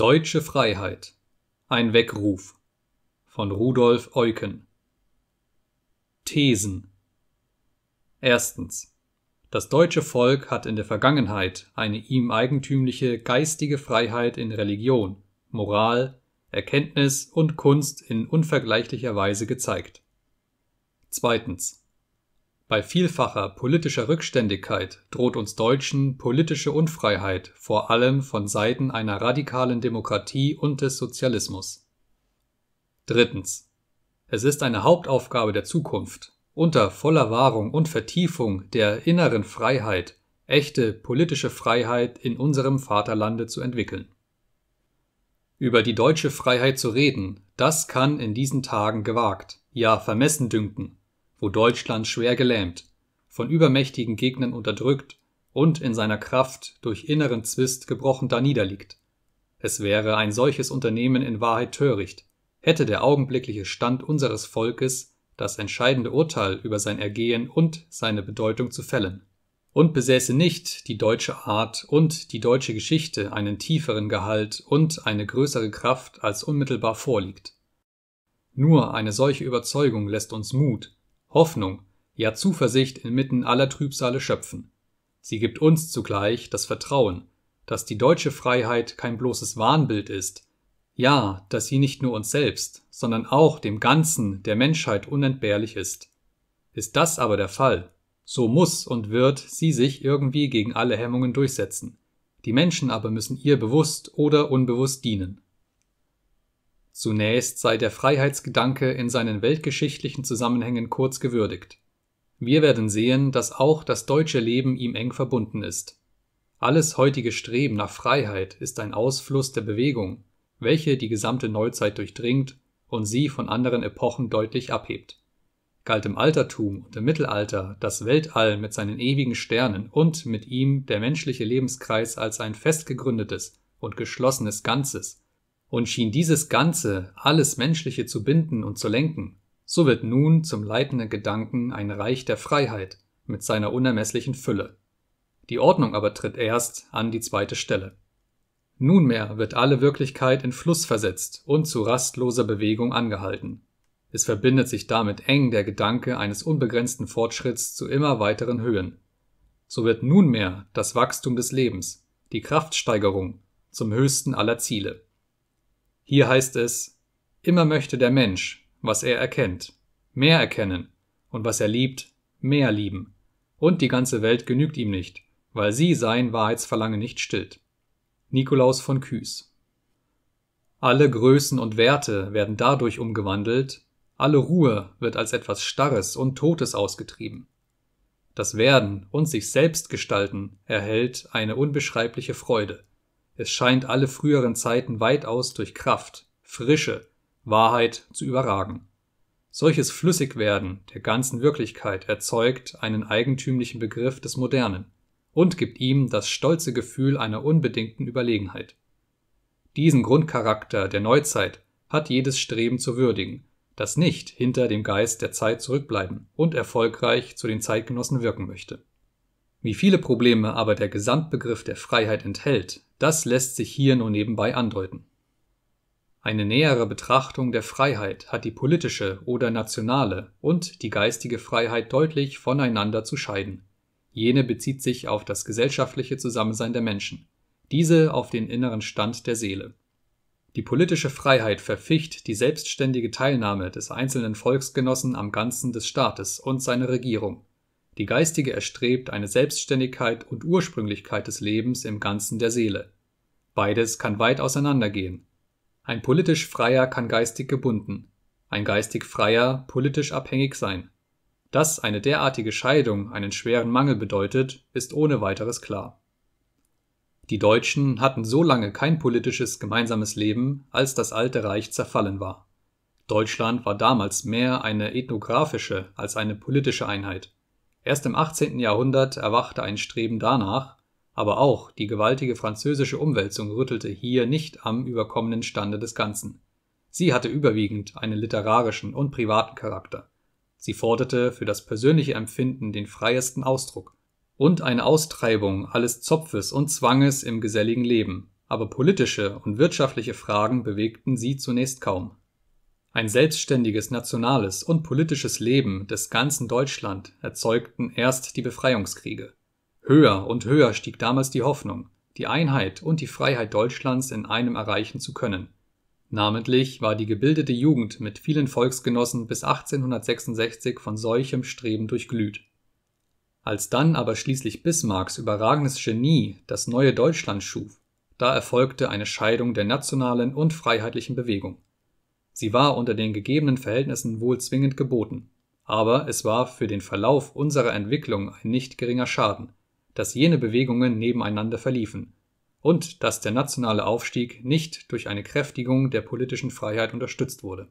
Deutsche Freiheit. Ein Weckruf von Rudolf Eucken. Thesen. Erstens. Das deutsche Volk hat in der Vergangenheit eine ihm eigentümliche geistige Freiheit in Religion, Moral, Erkenntnis und Kunst in unvergleichlicher Weise gezeigt. Zweitens. Bei vielfacher politischer Rückständigkeit droht uns Deutschen politische Unfreiheit, vor allem von Seiten einer radikalen Demokratie und des Sozialismus. Drittens. Es ist eine Hauptaufgabe der Zukunft, unter voller Wahrung und Vertiefung der inneren Freiheit echte politische Freiheit in unserem Vaterlande zu entwickeln. Über die deutsche Freiheit zu reden, das kann in diesen Tagen gewagt, ja vermessen dünken, wo Deutschland schwer gelähmt, von übermächtigen Gegnern unterdrückt und in seiner Kraft durch inneren Zwist gebrochen da niederliegt. Es wäre ein solches Unternehmen in Wahrheit töricht, hätte der augenblickliche Stand unseres Volkes das entscheidende Urteil über sein Ergehen und seine Bedeutung zu fällen. Und besäße nicht die deutsche Art und die deutsche Geschichte einen tieferen Gehalt und eine größere Kraft als unmittelbar vorliegt. Nur eine solche Überzeugung lässt uns Mut, Hoffnung, ja Zuversicht inmitten aller Trübsale schöpfen. Sie gibt uns zugleich das Vertrauen, dass die deutsche Freiheit kein bloßes Wahnbild ist, ja, dass sie nicht nur uns selbst, sondern auch dem Ganzen der Menschheit unentbehrlich ist. Ist das aber der Fall, so muss und wird sie sich irgendwie gegen alle Hemmungen durchsetzen. Die Menschen aber müssen ihr bewusst oder unbewusst dienen. Zunächst sei der Freiheitsgedanke in seinen weltgeschichtlichen Zusammenhängen kurz gewürdigt. Wir werden sehen, dass auch das deutsche Leben ihm eng verbunden ist. Alles heutige Streben nach Freiheit ist ein Ausfluss der Bewegung, welche die gesamte Neuzeit durchdringt und sie von anderen Epochen deutlich abhebt. Galt im Altertum und im Mittelalter das Weltall mit seinen ewigen Sternen und mit ihm der menschliche Lebenskreis als ein fest gegründetes und geschlossenes Ganzes, und schien dieses Ganze, alles Menschliche zu binden und zu lenken, so wird nun zum leitenden Gedanken ein Reich der Freiheit mit seiner unermesslichen Fülle. Die Ordnung aber tritt erst an die zweite Stelle. Nunmehr wird alle Wirklichkeit in Fluss versetzt und zu rastloser Bewegung angehalten. Es verbindet sich damit eng der Gedanke eines unbegrenzten Fortschritts zu immer weiteren Höhen. So wird nunmehr das Wachstum des Lebens, die Kraftsteigerung, zum höchsten aller Ziele. Hier heißt es, immer möchte der Mensch, was er erkennt, mehr erkennen und was er liebt, mehr lieben. Und die ganze Welt genügt ihm nicht, weil sie sein Wahrheitsverlangen nicht stillt. Nikolaus von Küß. Alle Größen und Werte werden dadurch umgewandelt, alle Ruhe wird als etwas Starres und Totes ausgetrieben. Das Werden und sich selbst gestalten erhält eine unbeschreibliche Freude. Es scheint alle früheren Zeiten weitaus durch Kraft, Frische, Wahrheit zu überragen. Solches Flüssigwerden der ganzen Wirklichkeit erzeugt einen eigentümlichen Begriff des Modernen und gibt ihm das stolze Gefühl einer unbedingten Überlegenheit. Diesen Grundcharakter der Neuzeit hat jedes Streben zu würdigen, das nicht hinter dem Geist der Zeit zurückbleiben und erfolgreich zu den Zeitgenossen wirken möchte. Wie viele Probleme aber der Gesamtbegriff der Freiheit enthält, das lässt sich hier nur nebenbei andeuten. Eine nähere Betrachtung der Freiheit hat die politische oder nationale und die geistige Freiheit deutlich voneinander zu scheiden. Jene bezieht sich auf das gesellschaftliche Zusammensein der Menschen, diese auf den inneren Stand der Seele. Die politische Freiheit verficht die selbstständige Teilnahme des einzelnen Volksgenossen am Ganzen des Staates und seiner Regierung die geistige erstrebt eine Selbstständigkeit und Ursprünglichkeit des Lebens im Ganzen der Seele. Beides kann weit auseinandergehen. Ein politisch Freier kann geistig gebunden, ein geistig Freier politisch abhängig sein. Dass eine derartige Scheidung einen schweren Mangel bedeutet, ist ohne weiteres klar. Die Deutschen hatten so lange kein politisches gemeinsames Leben, als das Alte Reich zerfallen war. Deutschland war damals mehr eine ethnografische als eine politische Einheit. Erst im 18. Jahrhundert erwachte ein Streben danach, aber auch die gewaltige französische Umwälzung rüttelte hier nicht am überkommenen Stande des Ganzen. Sie hatte überwiegend einen literarischen und privaten Charakter. Sie forderte für das persönliche Empfinden den freiesten Ausdruck und eine Austreibung alles Zopfes und Zwanges im geselligen Leben, aber politische und wirtschaftliche Fragen bewegten sie zunächst kaum. Ein selbstständiges nationales und politisches Leben des ganzen Deutschland erzeugten erst die Befreiungskriege. Höher und höher stieg damals die Hoffnung, die Einheit und die Freiheit Deutschlands in einem erreichen zu können. Namentlich war die gebildete Jugend mit vielen Volksgenossen bis 1866 von solchem Streben durchglüht. Als dann aber schließlich Bismarcks überragendes Genie das neue Deutschland schuf, da erfolgte eine Scheidung der nationalen und freiheitlichen Bewegung. Sie war unter den gegebenen Verhältnissen wohl zwingend geboten, aber es war für den Verlauf unserer Entwicklung ein nicht geringer Schaden, dass jene Bewegungen nebeneinander verliefen und dass der nationale Aufstieg nicht durch eine Kräftigung der politischen Freiheit unterstützt wurde.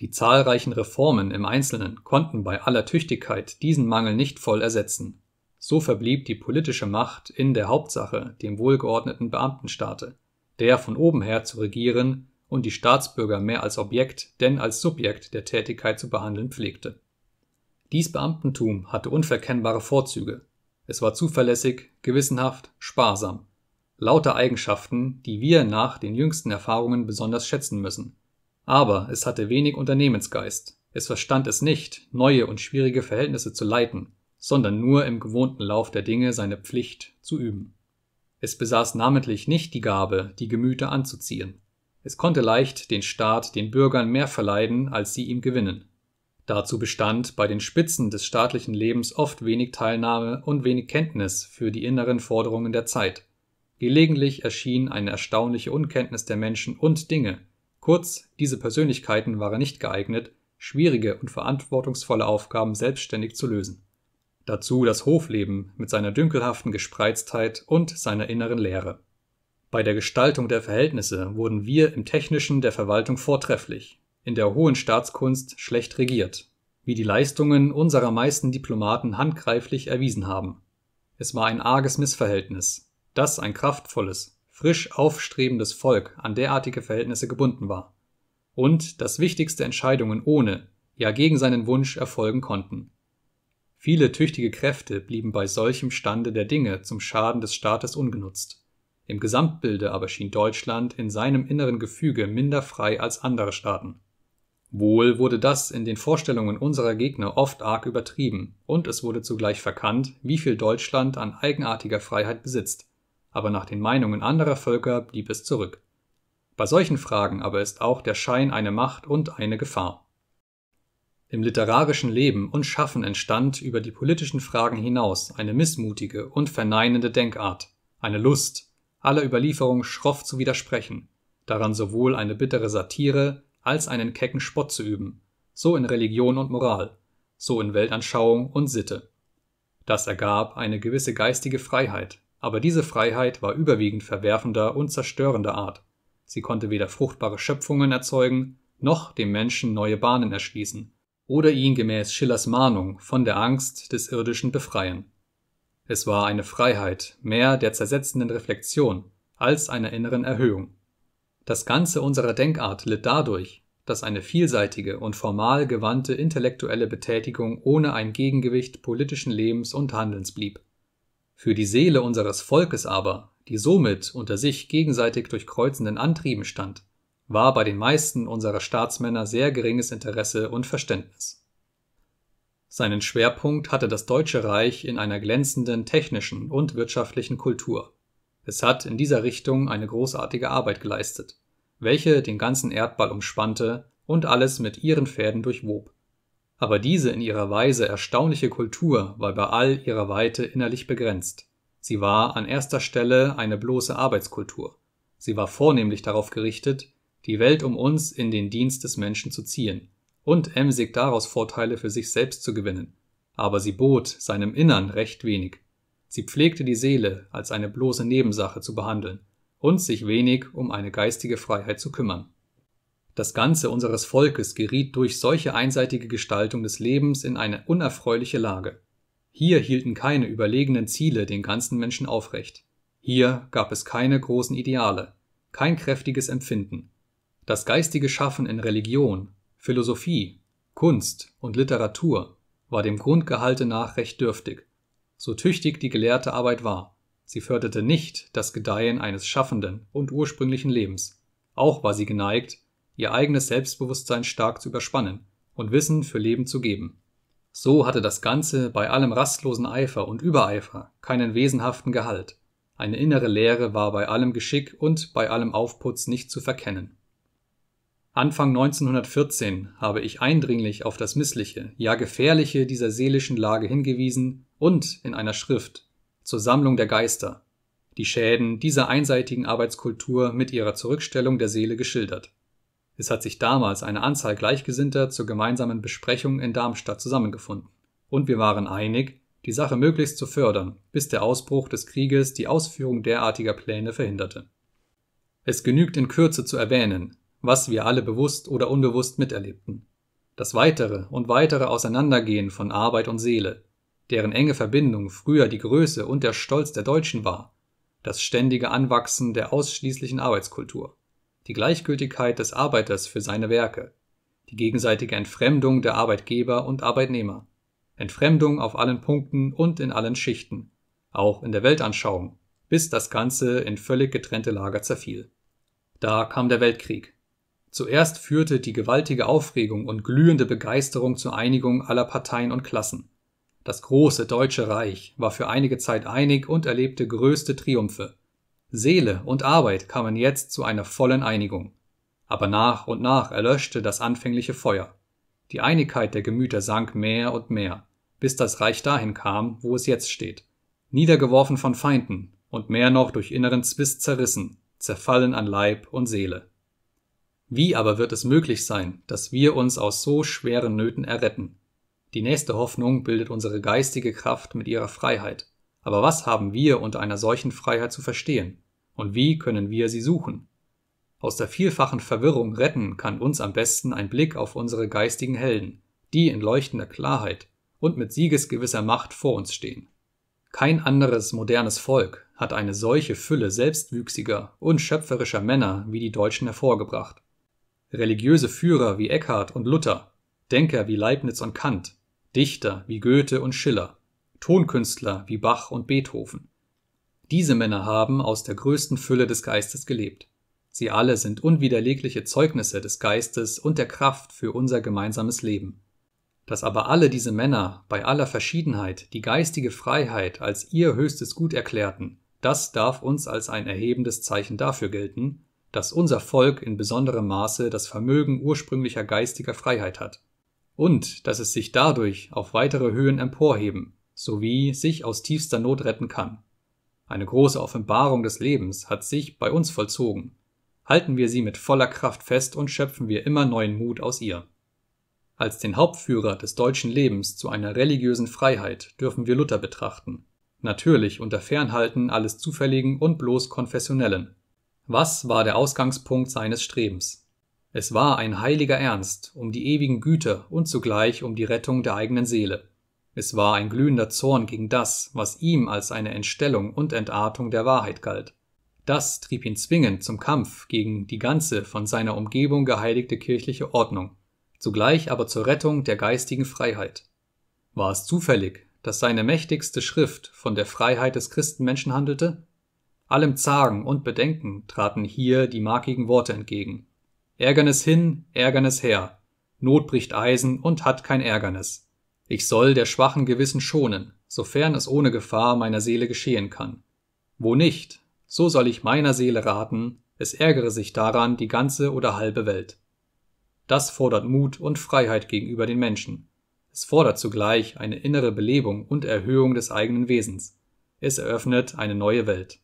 Die zahlreichen Reformen im Einzelnen konnten bei aller Tüchtigkeit diesen Mangel nicht voll ersetzen. So verblieb die politische Macht in der Hauptsache dem wohlgeordneten Beamtenstaate, der von oben her zu regieren und die Staatsbürger mehr als Objekt, denn als Subjekt der Tätigkeit zu behandeln pflegte. Dies Beamtentum hatte unverkennbare Vorzüge. Es war zuverlässig, gewissenhaft, sparsam. Lauter Eigenschaften, die wir nach den jüngsten Erfahrungen besonders schätzen müssen. Aber es hatte wenig Unternehmensgeist. Es verstand es nicht, neue und schwierige Verhältnisse zu leiten, sondern nur im gewohnten Lauf der Dinge seine Pflicht zu üben. Es besaß namentlich nicht die Gabe, die Gemüter anzuziehen. Es konnte leicht den Staat den Bürgern mehr verleiden, als sie ihm gewinnen. Dazu bestand bei den Spitzen des staatlichen Lebens oft wenig Teilnahme und wenig Kenntnis für die inneren Forderungen der Zeit. Gelegentlich erschien eine erstaunliche Unkenntnis der Menschen und Dinge. Kurz, diese Persönlichkeiten waren nicht geeignet, schwierige und verantwortungsvolle Aufgaben selbstständig zu lösen. Dazu das Hofleben mit seiner dünkelhaften Gespreiztheit und seiner inneren Leere. Bei der Gestaltung der Verhältnisse wurden wir im Technischen der Verwaltung vortrefflich, in der hohen Staatskunst schlecht regiert, wie die Leistungen unserer meisten Diplomaten handgreiflich erwiesen haben. Es war ein arges Missverhältnis, dass ein kraftvolles, frisch aufstrebendes Volk an derartige Verhältnisse gebunden war. Und dass wichtigste Entscheidungen ohne, ja gegen seinen Wunsch erfolgen konnten. Viele tüchtige Kräfte blieben bei solchem Stande der Dinge zum Schaden des Staates ungenutzt. Im Gesamtbilde aber schien Deutschland in seinem inneren Gefüge minder frei als andere Staaten. Wohl wurde das in den Vorstellungen unserer Gegner oft arg übertrieben, und es wurde zugleich verkannt, wie viel Deutschland an eigenartiger Freiheit besitzt, aber nach den Meinungen anderer Völker blieb es zurück. Bei solchen Fragen aber ist auch der Schein eine Macht und eine Gefahr. Im literarischen Leben und Schaffen entstand über die politischen Fragen hinaus eine missmutige und verneinende Denkart, eine Lust, aller Überlieferung schroff zu widersprechen, daran sowohl eine bittere Satire als einen kecken Spott zu üben, so in Religion und Moral, so in Weltanschauung und Sitte. Das ergab eine gewisse geistige Freiheit, aber diese Freiheit war überwiegend verwerfender und zerstörender Art. Sie konnte weder fruchtbare Schöpfungen erzeugen, noch dem Menschen neue Bahnen erschließen, oder ihn gemäß Schillers Mahnung von der Angst des Irdischen befreien. Es war eine Freiheit, mehr der zersetzenden Reflexion als einer inneren Erhöhung. Das Ganze unserer Denkart litt dadurch, dass eine vielseitige und formal gewandte intellektuelle Betätigung ohne ein Gegengewicht politischen Lebens und Handelns blieb. Für die Seele unseres Volkes aber, die somit unter sich gegenseitig durchkreuzenden Antrieben stand, war bei den meisten unserer Staatsmänner sehr geringes Interesse und Verständnis. Seinen Schwerpunkt hatte das Deutsche Reich in einer glänzenden technischen und wirtschaftlichen Kultur. Es hat in dieser Richtung eine großartige Arbeit geleistet, welche den ganzen Erdball umspannte und alles mit ihren Pferden durchwob. Aber diese in ihrer Weise erstaunliche Kultur war bei all ihrer Weite innerlich begrenzt. Sie war an erster Stelle eine bloße Arbeitskultur. Sie war vornehmlich darauf gerichtet, die Welt um uns in den Dienst des Menschen zu ziehen und emsig daraus Vorteile für sich selbst zu gewinnen. Aber sie bot seinem Innern recht wenig. Sie pflegte die Seele als eine bloße Nebensache zu behandeln und sich wenig um eine geistige Freiheit zu kümmern. Das Ganze unseres Volkes geriet durch solche einseitige Gestaltung des Lebens in eine unerfreuliche Lage. Hier hielten keine überlegenen Ziele den ganzen Menschen aufrecht. Hier gab es keine großen Ideale, kein kräftiges Empfinden. Das geistige Schaffen in Religion, Philosophie, Kunst und Literatur war dem Grundgehalte nach recht dürftig, so tüchtig die gelehrte Arbeit war, sie förderte nicht das Gedeihen eines schaffenden und ursprünglichen Lebens, auch war sie geneigt, ihr eigenes Selbstbewusstsein stark zu überspannen und Wissen für Leben zu geben. So hatte das Ganze bei allem rastlosen Eifer und Übereifer keinen wesenhaften Gehalt, eine innere Lehre war bei allem Geschick und bei allem Aufputz nicht zu verkennen. Anfang 1914 habe ich eindringlich auf das Missliche, ja Gefährliche dieser seelischen Lage hingewiesen und in einer Schrift zur Sammlung der Geister die Schäden dieser einseitigen Arbeitskultur mit ihrer Zurückstellung der Seele geschildert. Es hat sich damals eine Anzahl Gleichgesinnter zur gemeinsamen Besprechung in Darmstadt zusammengefunden, und wir waren einig, die Sache möglichst zu fördern, bis der Ausbruch des Krieges die Ausführung derartiger Pläne verhinderte. Es genügt in Kürze zu erwähnen, was wir alle bewusst oder unbewusst miterlebten. Das weitere und weitere Auseinandergehen von Arbeit und Seele, deren enge Verbindung früher die Größe und der Stolz der Deutschen war, das ständige Anwachsen der ausschließlichen Arbeitskultur, die Gleichgültigkeit des Arbeiters für seine Werke, die gegenseitige Entfremdung der Arbeitgeber und Arbeitnehmer, Entfremdung auf allen Punkten und in allen Schichten, auch in der Weltanschauung, bis das Ganze in völlig getrennte Lager zerfiel. Da kam der Weltkrieg, Zuerst führte die gewaltige Aufregung und glühende Begeisterung zur Einigung aller Parteien und Klassen. Das große Deutsche Reich war für einige Zeit einig und erlebte größte Triumphe. Seele und Arbeit kamen jetzt zu einer vollen Einigung. Aber nach und nach erlöschte das anfängliche Feuer. Die Einigkeit der Gemüter sank mehr und mehr, bis das Reich dahin kam, wo es jetzt steht. Niedergeworfen von Feinden und mehr noch durch inneren Zwist zerrissen, zerfallen an Leib und Seele. Wie aber wird es möglich sein, dass wir uns aus so schweren Nöten erretten? Die nächste Hoffnung bildet unsere geistige Kraft mit ihrer Freiheit. Aber was haben wir unter einer solchen Freiheit zu verstehen? Und wie können wir sie suchen? Aus der vielfachen Verwirrung retten kann uns am besten ein Blick auf unsere geistigen Helden, die in leuchtender Klarheit und mit siegesgewisser Macht vor uns stehen. Kein anderes modernes Volk hat eine solche Fülle selbstwüchsiger und schöpferischer Männer wie die Deutschen hervorgebracht religiöse Führer wie Eckhart und Luther, Denker wie Leibniz und Kant, Dichter wie Goethe und Schiller, Tonkünstler wie Bach und Beethoven. Diese Männer haben aus der größten Fülle des Geistes gelebt. Sie alle sind unwiderlegliche Zeugnisse des Geistes und der Kraft für unser gemeinsames Leben. Dass aber alle diese Männer bei aller Verschiedenheit die geistige Freiheit als ihr höchstes Gut erklärten, das darf uns als ein erhebendes Zeichen dafür gelten, dass unser Volk in besonderem Maße das Vermögen ursprünglicher geistiger Freiheit hat und dass es sich dadurch auf weitere Höhen emporheben sowie sich aus tiefster Not retten kann. Eine große Offenbarung des Lebens hat sich bei uns vollzogen. Halten wir sie mit voller Kraft fest und schöpfen wir immer neuen Mut aus ihr. Als den Hauptführer des deutschen Lebens zu einer religiösen Freiheit dürfen wir Luther betrachten, natürlich unter Fernhalten alles Zufälligen und bloß Konfessionellen. Was war der Ausgangspunkt seines Strebens? Es war ein heiliger Ernst um die ewigen Güter und zugleich um die Rettung der eigenen Seele. Es war ein glühender Zorn gegen das, was ihm als eine Entstellung und Entartung der Wahrheit galt. Das trieb ihn zwingend zum Kampf gegen die ganze von seiner Umgebung geheiligte kirchliche Ordnung, zugleich aber zur Rettung der geistigen Freiheit. War es zufällig, dass seine mächtigste Schrift von der Freiheit des Christenmenschen handelte? Allem Zagen und Bedenken traten hier die markigen Worte entgegen. Ärgernis hin, Ärgernis her. Not bricht Eisen und hat kein Ärgernis. Ich soll der schwachen Gewissen schonen, sofern es ohne Gefahr meiner Seele geschehen kann. Wo nicht, so soll ich meiner Seele raten, es ärgere sich daran die ganze oder halbe Welt. Das fordert Mut und Freiheit gegenüber den Menschen. Es fordert zugleich eine innere Belebung und Erhöhung des eigenen Wesens. Es eröffnet eine neue Welt.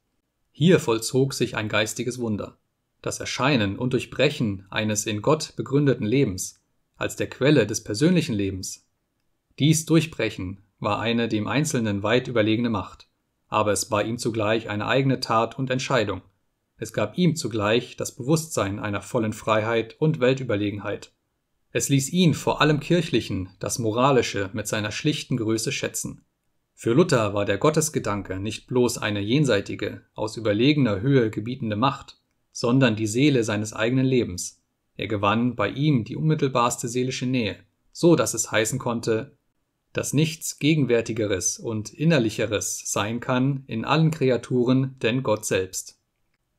Hier vollzog sich ein geistiges Wunder. Das Erscheinen und Durchbrechen eines in Gott begründeten Lebens als der Quelle des persönlichen Lebens. Dies Durchbrechen war eine dem Einzelnen weit überlegene Macht, aber es war ihm zugleich eine eigene Tat und Entscheidung. Es gab ihm zugleich das Bewusstsein einer vollen Freiheit und Weltüberlegenheit. Es ließ ihn vor allem Kirchlichen das Moralische mit seiner schlichten Größe schätzen. Für Luther war der Gottesgedanke nicht bloß eine jenseitige, aus überlegener Höhe gebietende Macht, sondern die Seele seines eigenen Lebens. Er gewann bei ihm die unmittelbarste seelische Nähe, so dass es heißen konnte, dass nichts Gegenwärtigeres und Innerlicheres sein kann in allen Kreaturen, denn Gott selbst.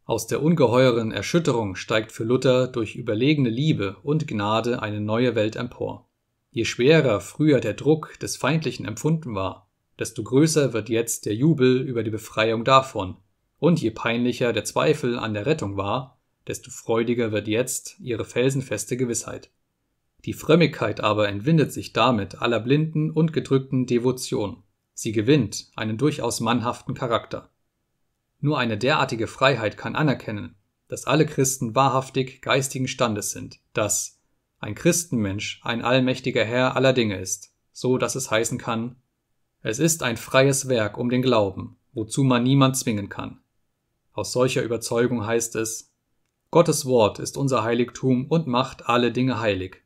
Aus der ungeheuren Erschütterung steigt für Luther durch überlegene Liebe und Gnade eine neue Welt empor. Je schwerer früher der Druck des Feindlichen empfunden war, desto größer wird jetzt der Jubel über die Befreiung davon, und je peinlicher der Zweifel an der Rettung war, desto freudiger wird jetzt ihre felsenfeste Gewissheit. Die Frömmigkeit aber entwindet sich damit aller blinden und gedrückten Devotion. Sie gewinnt einen durchaus mannhaften Charakter. Nur eine derartige Freiheit kann anerkennen, dass alle Christen wahrhaftig geistigen Standes sind, dass ein Christenmensch ein allmächtiger Herr aller Dinge ist, so dass es heißen kann, es ist ein freies Werk um den Glauben, wozu man niemand zwingen kann. Aus solcher Überzeugung heißt es, Gottes Wort ist unser Heiligtum und macht alle Dinge heilig.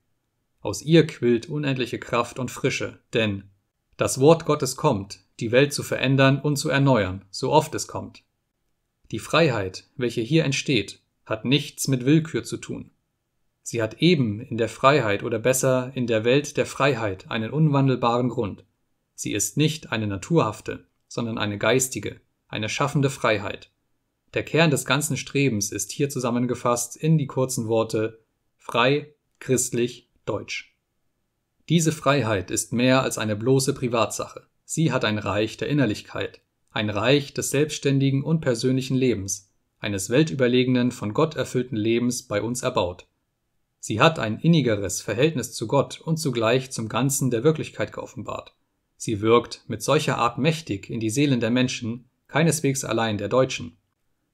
Aus ihr quillt unendliche Kraft und Frische, denn das Wort Gottes kommt, die Welt zu verändern und zu erneuern, so oft es kommt. Die Freiheit, welche hier entsteht, hat nichts mit Willkür zu tun. Sie hat eben in der Freiheit oder besser in der Welt der Freiheit einen unwandelbaren Grund. Sie ist nicht eine naturhafte, sondern eine geistige, eine schaffende Freiheit. Der Kern des ganzen Strebens ist hier zusammengefasst in die kurzen Worte frei, christlich, deutsch. Diese Freiheit ist mehr als eine bloße Privatsache. Sie hat ein Reich der Innerlichkeit, ein Reich des selbstständigen und persönlichen Lebens, eines weltüberlegenen, von Gott erfüllten Lebens bei uns erbaut. Sie hat ein innigeres Verhältnis zu Gott und zugleich zum Ganzen der Wirklichkeit geoffenbart. Sie wirkt mit solcher Art mächtig in die Seelen der Menschen, keineswegs allein der Deutschen.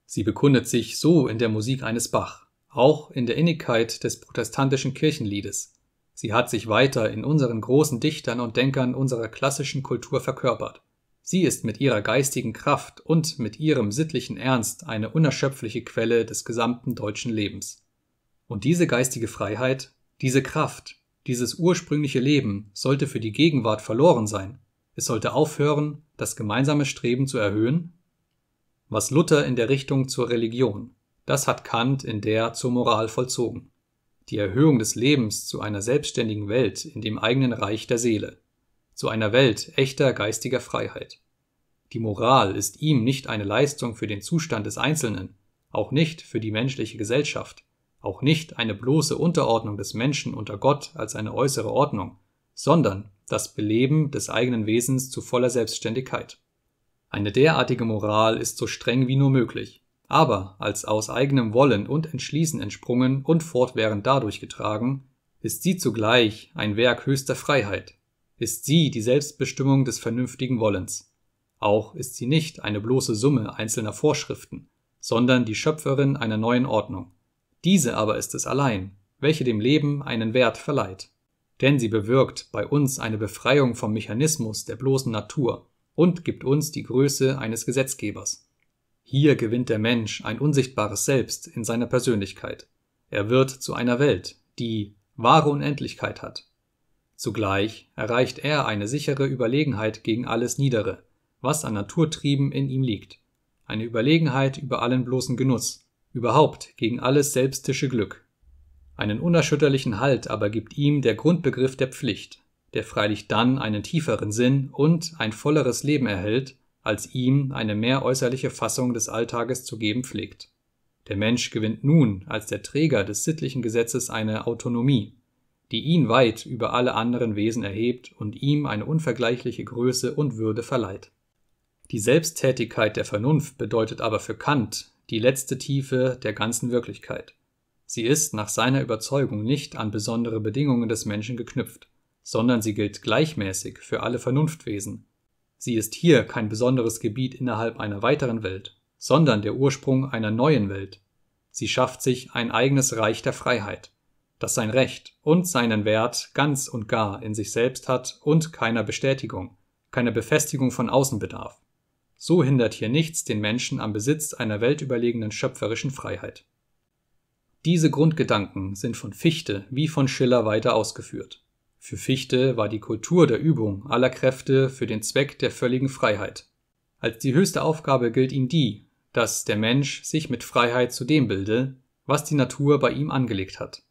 Sie bekundet sich so in der Musik eines Bach, auch in der Innigkeit des protestantischen Kirchenliedes. Sie hat sich weiter in unseren großen Dichtern und Denkern unserer klassischen Kultur verkörpert. Sie ist mit ihrer geistigen Kraft und mit ihrem sittlichen Ernst eine unerschöpfliche Quelle des gesamten deutschen Lebens. Und diese geistige Freiheit, diese Kraft, dieses ursprüngliche Leben sollte für die Gegenwart verloren sein. Es sollte aufhören, das gemeinsame Streben zu erhöhen. Was Luther in der Richtung zur Religion, das hat Kant in der zur Moral vollzogen. Die Erhöhung des Lebens zu einer selbstständigen Welt in dem eigenen Reich der Seele, zu einer Welt echter geistiger Freiheit. Die Moral ist ihm nicht eine Leistung für den Zustand des Einzelnen, auch nicht für die menschliche Gesellschaft auch nicht eine bloße Unterordnung des Menschen unter Gott als eine äußere Ordnung, sondern das Beleben des eigenen Wesens zu voller Selbstständigkeit. Eine derartige Moral ist so streng wie nur möglich, aber als aus eigenem Wollen und Entschließen entsprungen und fortwährend dadurch getragen, ist sie zugleich ein Werk höchster Freiheit, ist sie die Selbstbestimmung des vernünftigen Wollens. Auch ist sie nicht eine bloße Summe einzelner Vorschriften, sondern die Schöpferin einer neuen Ordnung. Diese aber ist es allein, welche dem Leben einen Wert verleiht. Denn sie bewirkt bei uns eine Befreiung vom Mechanismus der bloßen Natur und gibt uns die Größe eines Gesetzgebers. Hier gewinnt der Mensch ein unsichtbares Selbst in seiner Persönlichkeit. Er wird zu einer Welt, die wahre Unendlichkeit hat. Zugleich erreicht er eine sichere Überlegenheit gegen alles Niedere, was an Naturtrieben in ihm liegt, eine Überlegenheit über allen bloßen Genuss, überhaupt gegen alles selbstische Glück. Einen unerschütterlichen Halt aber gibt ihm der Grundbegriff der Pflicht, der freilich dann einen tieferen Sinn und ein volleres Leben erhält, als ihm eine mehr äußerliche Fassung des Alltages zu geben pflegt. Der Mensch gewinnt nun als der Träger des sittlichen Gesetzes eine Autonomie, die ihn weit über alle anderen Wesen erhebt und ihm eine unvergleichliche Größe und Würde verleiht. Die Selbsttätigkeit der Vernunft bedeutet aber für Kant die letzte Tiefe der ganzen Wirklichkeit. Sie ist nach seiner Überzeugung nicht an besondere Bedingungen des Menschen geknüpft, sondern sie gilt gleichmäßig für alle Vernunftwesen. Sie ist hier kein besonderes Gebiet innerhalb einer weiteren Welt, sondern der Ursprung einer neuen Welt. Sie schafft sich ein eigenes Reich der Freiheit, das sein Recht und seinen Wert ganz und gar in sich selbst hat und keiner Bestätigung, keiner Befestigung von außen bedarf. So hindert hier nichts den Menschen am Besitz einer weltüberlegenen schöpferischen Freiheit. Diese Grundgedanken sind von Fichte wie von Schiller weiter ausgeführt. Für Fichte war die Kultur der Übung aller Kräfte für den Zweck der völligen Freiheit. Als die höchste Aufgabe gilt ihm die, dass der Mensch sich mit Freiheit zu dem bilde, was die Natur bei ihm angelegt hat.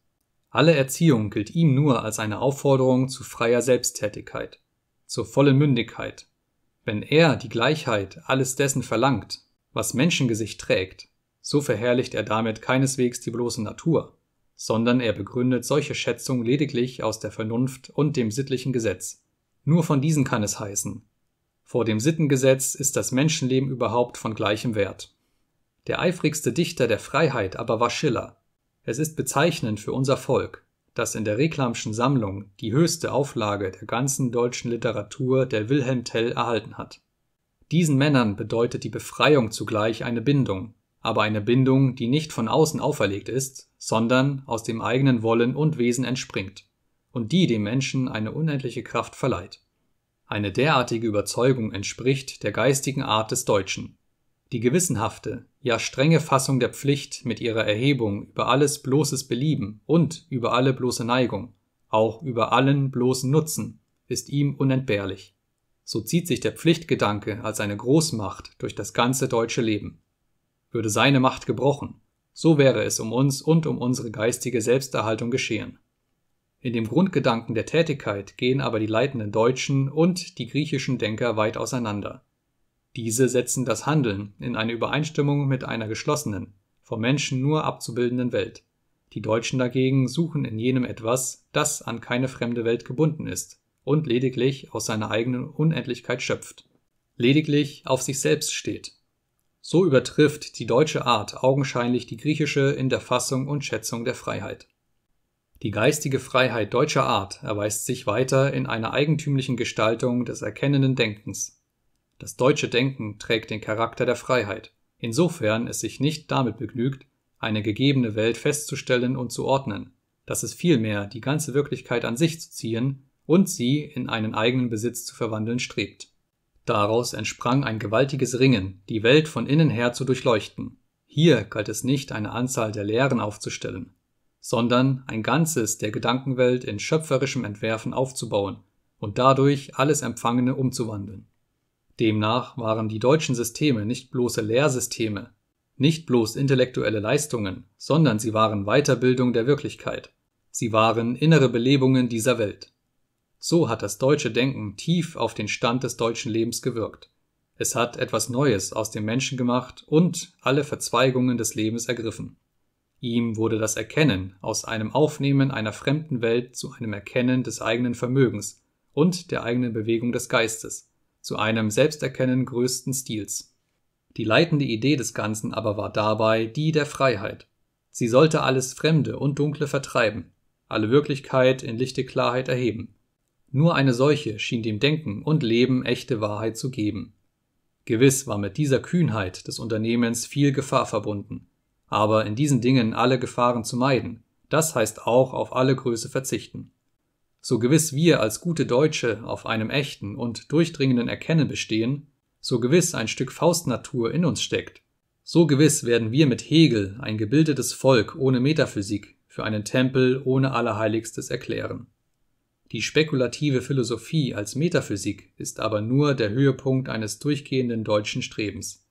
Alle Erziehung gilt ihm nur als eine Aufforderung zu freier Selbsttätigkeit, zur vollen Mündigkeit, wenn er die Gleichheit alles dessen verlangt, was Menschengesicht trägt, so verherrlicht er damit keineswegs die bloße Natur, sondern er begründet solche Schätzung lediglich aus der Vernunft und dem sittlichen Gesetz. Nur von diesen kann es heißen. Vor dem Sittengesetz ist das Menschenleben überhaupt von gleichem Wert. Der eifrigste Dichter der Freiheit aber war Schiller. Es ist bezeichnend für unser Volk, dass in der Reklamschen Sammlung die höchste Auflage der ganzen deutschen Literatur der Wilhelm Tell erhalten hat. Diesen Männern bedeutet die Befreiung zugleich eine Bindung, aber eine Bindung, die nicht von außen auferlegt ist, sondern aus dem eigenen Wollen und Wesen entspringt und die dem Menschen eine unendliche Kraft verleiht. Eine derartige Überzeugung entspricht der geistigen Art des Deutschen, die gewissenhafte, ja strenge Fassung der Pflicht mit ihrer Erhebung über alles bloßes Belieben und über alle bloße Neigung, auch über allen bloßen Nutzen, ist ihm unentbehrlich. So zieht sich der Pflichtgedanke als eine Großmacht durch das ganze deutsche Leben. Würde seine Macht gebrochen, so wäre es um uns und um unsere geistige Selbsterhaltung geschehen. In dem Grundgedanken der Tätigkeit gehen aber die leitenden deutschen und die griechischen Denker weit auseinander. Diese setzen das Handeln in eine Übereinstimmung mit einer geschlossenen, vom Menschen nur abzubildenden Welt. Die Deutschen dagegen suchen in jenem etwas, das an keine fremde Welt gebunden ist und lediglich aus seiner eigenen Unendlichkeit schöpft, lediglich auf sich selbst steht. So übertrifft die deutsche Art augenscheinlich die griechische in der Fassung und Schätzung der Freiheit. Die geistige Freiheit deutscher Art erweist sich weiter in einer eigentümlichen Gestaltung des erkennenden Denkens, das deutsche Denken trägt den Charakter der Freiheit, insofern es sich nicht damit begnügt, eine gegebene Welt festzustellen und zu ordnen, dass es vielmehr die ganze Wirklichkeit an sich zu ziehen und sie in einen eigenen Besitz zu verwandeln strebt. Daraus entsprang ein gewaltiges Ringen, die Welt von innen her zu durchleuchten. Hier galt es nicht, eine Anzahl der Lehren aufzustellen, sondern ein Ganzes der Gedankenwelt in schöpferischem Entwerfen aufzubauen und dadurch alles Empfangene umzuwandeln. Demnach waren die deutschen Systeme nicht bloße Lehrsysteme, nicht bloß intellektuelle Leistungen, sondern sie waren Weiterbildung der Wirklichkeit, sie waren innere Belebungen dieser Welt. So hat das deutsche Denken tief auf den Stand des deutschen Lebens gewirkt. Es hat etwas Neues aus dem Menschen gemacht und alle Verzweigungen des Lebens ergriffen. Ihm wurde das Erkennen aus einem Aufnehmen einer fremden Welt zu einem Erkennen des eigenen Vermögens und der eigenen Bewegung des Geistes, zu einem Selbsterkennen größten Stils. Die leitende Idee des Ganzen aber war dabei die der Freiheit. Sie sollte alles Fremde und Dunkle vertreiben, alle Wirklichkeit in lichte Klarheit erheben. Nur eine solche schien dem Denken und Leben echte Wahrheit zu geben. Gewiss war mit dieser Kühnheit des Unternehmens viel Gefahr verbunden. Aber in diesen Dingen alle Gefahren zu meiden, das heißt auch auf alle Größe verzichten. So gewiss wir als gute Deutsche auf einem echten und durchdringenden Erkennen bestehen, so gewiss ein Stück Faustnatur in uns steckt, so gewiss werden wir mit Hegel ein gebildetes Volk ohne Metaphysik für einen Tempel ohne Allerheiligstes erklären. Die spekulative Philosophie als Metaphysik ist aber nur der Höhepunkt eines durchgehenden deutschen Strebens.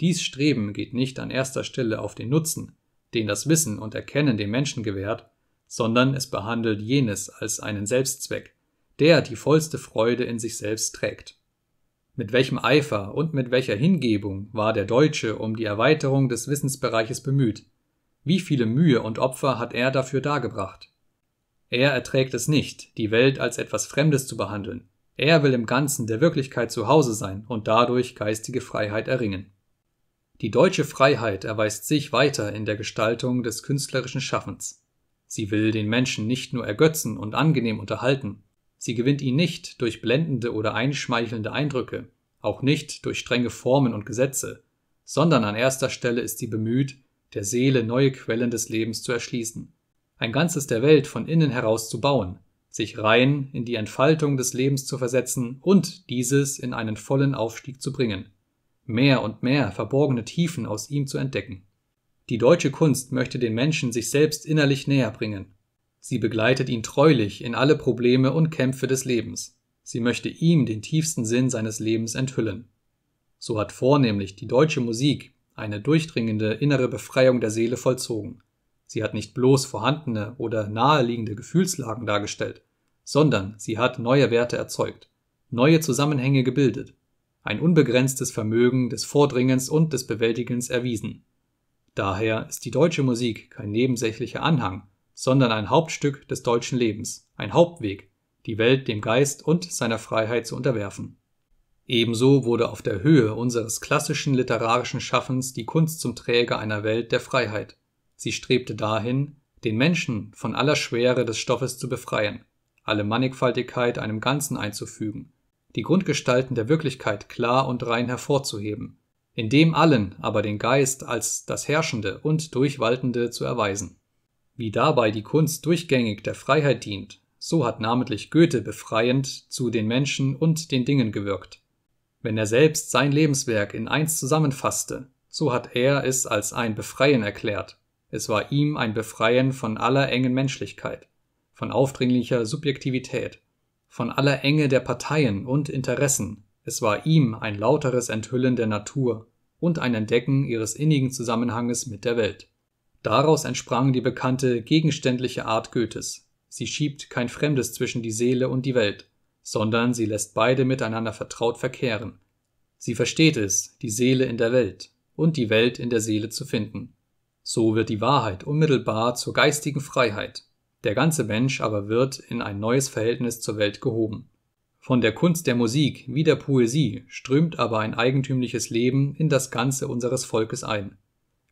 Dies Streben geht nicht an erster Stelle auf den Nutzen, den das Wissen und Erkennen dem Menschen gewährt, sondern es behandelt jenes als einen Selbstzweck, der die vollste Freude in sich selbst trägt. Mit welchem Eifer und mit welcher Hingebung war der Deutsche um die Erweiterung des Wissensbereiches bemüht? Wie viele Mühe und Opfer hat er dafür dargebracht? Er erträgt es nicht, die Welt als etwas Fremdes zu behandeln. Er will im Ganzen der Wirklichkeit zu Hause sein und dadurch geistige Freiheit erringen. Die deutsche Freiheit erweist sich weiter in der Gestaltung des künstlerischen Schaffens. Sie will den Menschen nicht nur ergötzen und angenehm unterhalten, sie gewinnt ihn nicht durch blendende oder einschmeichelnde Eindrücke, auch nicht durch strenge Formen und Gesetze, sondern an erster Stelle ist sie bemüht, der Seele neue Quellen des Lebens zu erschließen, ein Ganzes der Welt von innen heraus zu bauen, sich rein in die Entfaltung des Lebens zu versetzen und dieses in einen vollen Aufstieg zu bringen, mehr und mehr verborgene Tiefen aus ihm zu entdecken. Die deutsche Kunst möchte den Menschen sich selbst innerlich näher bringen. Sie begleitet ihn treulich in alle Probleme und Kämpfe des Lebens. Sie möchte ihm den tiefsten Sinn seines Lebens enthüllen. So hat vornehmlich die deutsche Musik eine durchdringende innere Befreiung der Seele vollzogen. Sie hat nicht bloß vorhandene oder naheliegende Gefühlslagen dargestellt, sondern sie hat neue Werte erzeugt, neue Zusammenhänge gebildet, ein unbegrenztes Vermögen des Vordringens und des Bewältigens erwiesen. Daher ist die deutsche Musik kein nebensächlicher Anhang, sondern ein Hauptstück des deutschen Lebens, ein Hauptweg, die Welt dem Geist und seiner Freiheit zu unterwerfen. Ebenso wurde auf der Höhe unseres klassischen literarischen Schaffens die Kunst zum Träger einer Welt der Freiheit. Sie strebte dahin, den Menschen von aller Schwere des Stoffes zu befreien, alle Mannigfaltigkeit einem Ganzen einzufügen, die Grundgestalten der Wirklichkeit klar und rein hervorzuheben, in dem allen aber den Geist als das Herrschende und Durchwaltende zu erweisen. Wie dabei die Kunst durchgängig der Freiheit dient, so hat namentlich Goethe befreiend zu den Menschen und den Dingen gewirkt. Wenn er selbst sein Lebenswerk in eins zusammenfasste, so hat er es als ein Befreien erklärt. Es war ihm ein Befreien von aller engen Menschlichkeit, von aufdringlicher Subjektivität, von aller Enge der Parteien und Interessen, es war ihm ein lauteres Enthüllen der Natur und ein Entdecken ihres innigen Zusammenhanges mit der Welt. Daraus entsprang die bekannte gegenständliche Art Goethes. Sie schiebt kein Fremdes zwischen die Seele und die Welt, sondern sie lässt beide miteinander vertraut verkehren. Sie versteht es, die Seele in der Welt und die Welt in der Seele zu finden. So wird die Wahrheit unmittelbar zur geistigen Freiheit, der ganze Mensch aber wird in ein neues Verhältnis zur Welt gehoben. Von der Kunst der Musik wie der Poesie strömt aber ein eigentümliches Leben in das Ganze unseres Volkes ein.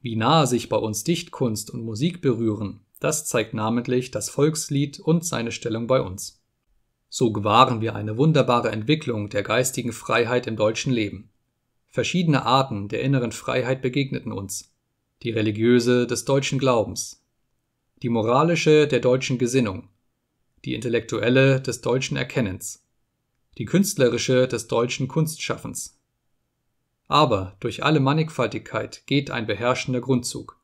Wie nahe sich bei uns Dichtkunst und Musik berühren, das zeigt namentlich das Volkslied und seine Stellung bei uns. So gewahren wir eine wunderbare Entwicklung der geistigen Freiheit im deutschen Leben. Verschiedene Arten der inneren Freiheit begegneten uns. Die religiöse des deutschen Glaubens, die moralische der deutschen Gesinnung, die intellektuelle des deutschen Erkennens, die künstlerische des deutschen Kunstschaffens. Aber durch alle Mannigfaltigkeit geht ein beherrschender Grundzug.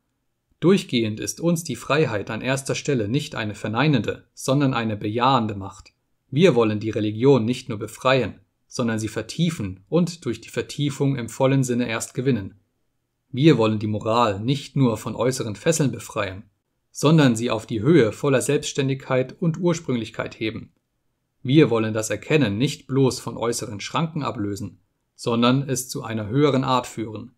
Durchgehend ist uns die Freiheit an erster Stelle nicht eine verneinende, sondern eine bejahende Macht. Wir wollen die Religion nicht nur befreien, sondern sie vertiefen und durch die Vertiefung im vollen Sinne erst gewinnen. Wir wollen die Moral nicht nur von äußeren Fesseln befreien, sondern sie auf die Höhe voller Selbstständigkeit und Ursprünglichkeit heben wir wollen das Erkennen nicht bloß von äußeren Schranken ablösen, sondern es zu einer höheren Art führen.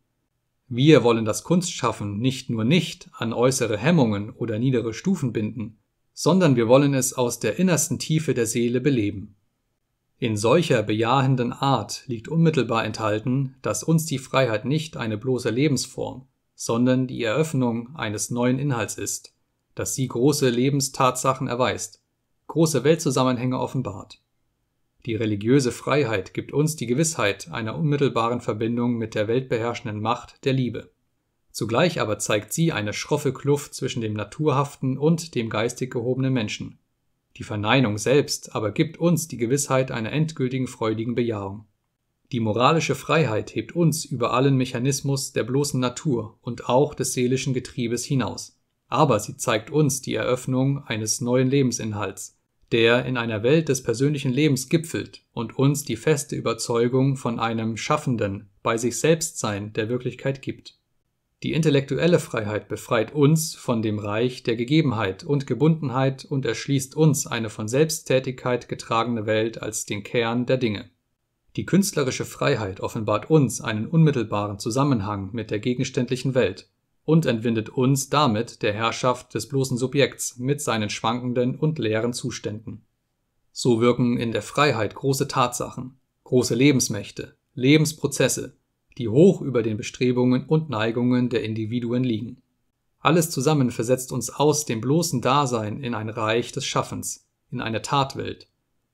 Wir wollen das Kunstschaffen nicht nur nicht an äußere Hemmungen oder niedere Stufen binden, sondern wir wollen es aus der innersten Tiefe der Seele beleben. In solcher bejahenden Art liegt unmittelbar enthalten, dass uns die Freiheit nicht eine bloße Lebensform, sondern die Eröffnung eines neuen Inhalts ist, dass sie große Lebenstatsachen erweist, große Weltzusammenhänge offenbart. Die religiöse Freiheit gibt uns die Gewissheit einer unmittelbaren Verbindung mit der weltbeherrschenden Macht der Liebe. Zugleich aber zeigt sie eine schroffe Kluft zwischen dem naturhaften und dem geistig gehobenen Menschen. Die Verneinung selbst aber gibt uns die Gewissheit einer endgültigen freudigen Bejahung. Die moralische Freiheit hebt uns über allen Mechanismus der bloßen Natur und auch des seelischen Getriebes hinaus aber sie zeigt uns die Eröffnung eines neuen Lebensinhalts, der in einer Welt des persönlichen Lebens gipfelt und uns die feste Überzeugung von einem schaffenden, bei sich selbst sein der Wirklichkeit gibt. Die intellektuelle Freiheit befreit uns von dem Reich der Gegebenheit und Gebundenheit und erschließt uns eine von Selbsttätigkeit getragene Welt als den Kern der Dinge. Die künstlerische Freiheit offenbart uns einen unmittelbaren Zusammenhang mit der gegenständlichen Welt und entwindet uns damit der Herrschaft des bloßen Subjekts mit seinen schwankenden und leeren Zuständen. So wirken in der Freiheit große Tatsachen, große Lebensmächte, Lebensprozesse, die hoch über den Bestrebungen und Neigungen der Individuen liegen. Alles zusammen versetzt uns aus dem bloßen Dasein in ein Reich des Schaffens, in eine Tatwelt.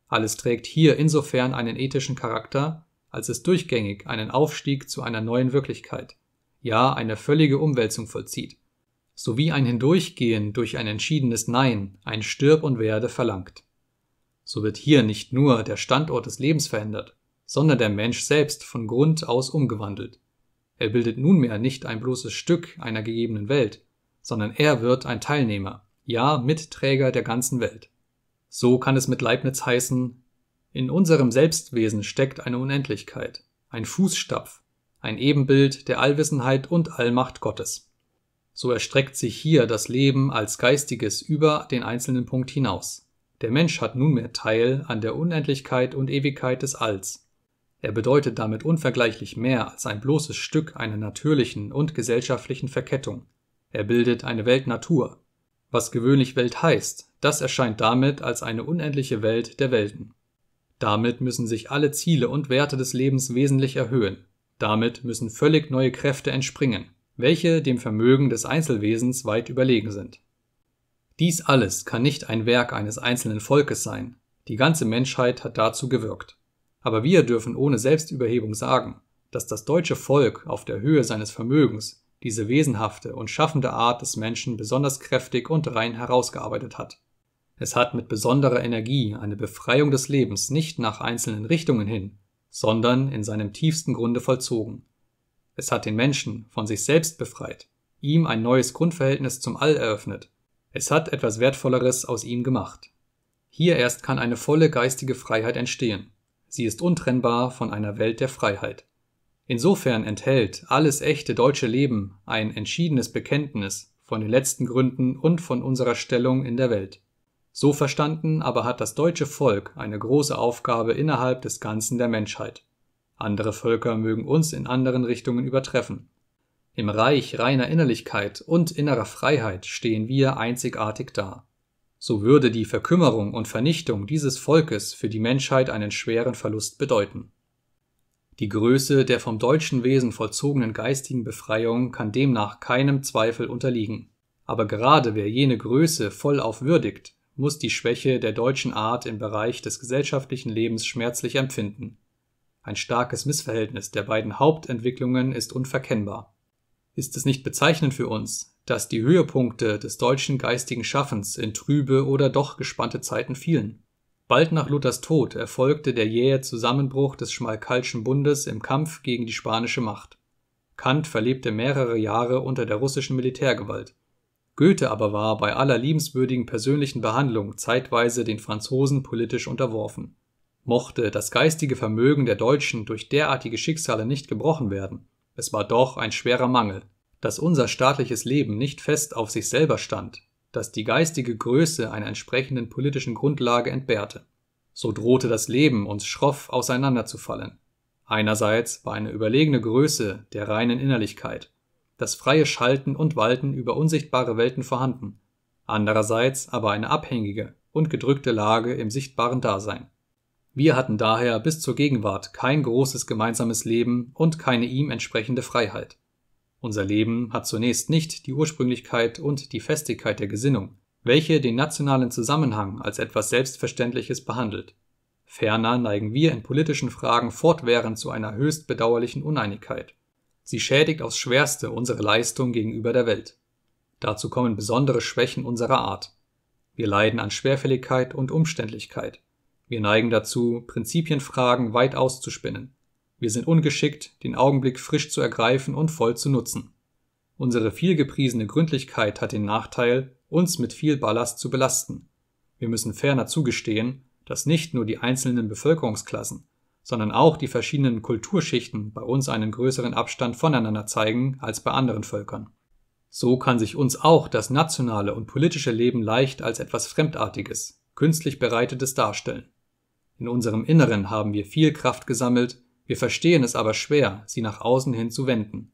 Alles trägt hier insofern einen ethischen Charakter, als es durchgängig einen Aufstieg zu einer neuen Wirklichkeit, ja eine völlige Umwälzung vollzieht, sowie ein Hindurchgehen durch ein entschiedenes Nein, ein Stirb und Werde verlangt. So wird hier nicht nur der Standort des Lebens verändert, sondern der Mensch selbst von Grund aus umgewandelt. Er bildet nunmehr nicht ein bloßes Stück einer gegebenen Welt, sondern er wird ein Teilnehmer, ja Mitträger der ganzen Welt. So kann es mit Leibniz heißen, in unserem Selbstwesen steckt eine Unendlichkeit, ein Fußstapf, ein Ebenbild der Allwissenheit und Allmacht Gottes. So erstreckt sich hier das Leben als geistiges über den einzelnen Punkt hinaus. Der Mensch hat nunmehr Teil an der Unendlichkeit und Ewigkeit des Alls. Er bedeutet damit unvergleichlich mehr als ein bloßes Stück einer natürlichen und gesellschaftlichen Verkettung. Er bildet eine Weltnatur. Was gewöhnlich Welt heißt, das erscheint damit als eine unendliche Welt der Welten. Damit müssen sich alle Ziele und Werte des Lebens wesentlich erhöhen, damit müssen völlig neue Kräfte entspringen, welche dem Vermögen des Einzelwesens weit überlegen sind. Dies alles kann nicht ein Werk eines einzelnen Volkes sein, die ganze Menschheit hat dazu gewirkt. Aber wir dürfen ohne Selbstüberhebung sagen, dass das deutsche Volk auf der Höhe seines Vermögens diese wesenhafte und schaffende Art des Menschen besonders kräftig und rein herausgearbeitet hat. Es hat mit besonderer Energie eine Befreiung des Lebens nicht nach einzelnen Richtungen hin, sondern in seinem tiefsten Grunde vollzogen. Es hat den Menschen von sich selbst befreit, ihm ein neues Grundverhältnis zum All eröffnet, es hat etwas Wertvolleres aus ihm gemacht. Hier erst kann eine volle geistige Freiheit entstehen. Sie ist untrennbar von einer Welt der Freiheit. Insofern enthält alles echte deutsche Leben ein entschiedenes Bekenntnis von den letzten Gründen und von unserer Stellung in der Welt. So verstanden aber hat das deutsche Volk eine große Aufgabe innerhalb des Ganzen der Menschheit. Andere Völker mögen uns in anderen Richtungen übertreffen. Im Reich reiner Innerlichkeit und innerer Freiheit stehen wir einzigartig da. So würde die Verkümmerung und Vernichtung dieses Volkes für die Menschheit einen schweren Verlust bedeuten. Die Größe der vom deutschen Wesen vollzogenen geistigen Befreiung kann demnach keinem Zweifel unterliegen. Aber gerade wer jene Größe vollauf würdigt, muss die Schwäche der deutschen Art im Bereich des gesellschaftlichen Lebens schmerzlich empfinden. Ein starkes Missverhältnis der beiden Hauptentwicklungen ist unverkennbar. Ist es nicht bezeichnend für uns, dass die Höhepunkte des deutschen geistigen Schaffens in trübe oder doch gespannte Zeiten fielen? Bald nach Luthers Tod erfolgte der jähe Zusammenbruch des Schmalkalschen Bundes im Kampf gegen die spanische Macht. Kant verlebte mehrere Jahre unter der russischen Militärgewalt. Goethe aber war bei aller liebenswürdigen persönlichen Behandlung zeitweise den Franzosen politisch unterworfen. Mochte das geistige Vermögen der Deutschen durch derartige Schicksale nicht gebrochen werden, es war doch ein schwerer Mangel, dass unser staatliches Leben nicht fest auf sich selber stand, dass die geistige Größe einer entsprechenden politischen Grundlage entbehrte. So drohte das Leben uns schroff auseinanderzufallen. Einerseits war eine überlegene Größe der reinen Innerlichkeit das freie Schalten und Walten über unsichtbare Welten vorhanden, andererseits aber eine abhängige und gedrückte Lage im sichtbaren Dasein. Wir hatten daher bis zur Gegenwart kein großes gemeinsames Leben und keine ihm entsprechende Freiheit. Unser Leben hat zunächst nicht die Ursprünglichkeit und die Festigkeit der Gesinnung, welche den nationalen Zusammenhang als etwas Selbstverständliches behandelt. Ferner neigen wir in politischen Fragen fortwährend zu einer höchst bedauerlichen Uneinigkeit. Sie schädigt aufs schwerste unsere Leistung gegenüber der Welt. Dazu kommen besondere Schwächen unserer Art. Wir leiden an Schwerfälligkeit und Umständlichkeit. Wir neigen dazu, Prinzipienfragen weit auszuspinnen. Wir sind ungeschickt, den Augenblick frisch zu ergreifen und voll zu nutzen. Unsere vielgepriesene Gründlichkeit hat den Nachteil, uns mit viel Ballast zu belasten. Wir müssen ferner zugestehen, dass nicht nur die einzelnen Bevölkerungsklassen, sondern auch die verschiedenen Kulturschichten bei uns einen größeren Abstand voneinander zeigen als bei anderen Völkern. So kann sich uns auch das nationale und politische Leben leicht als etwas Fremdartiges, künstlich bereitetes darstellen. In unserem Inneren haben wir viel Kraft gesammelt, wir verstehen es aber schwer, sie nach außen hin zu wenden.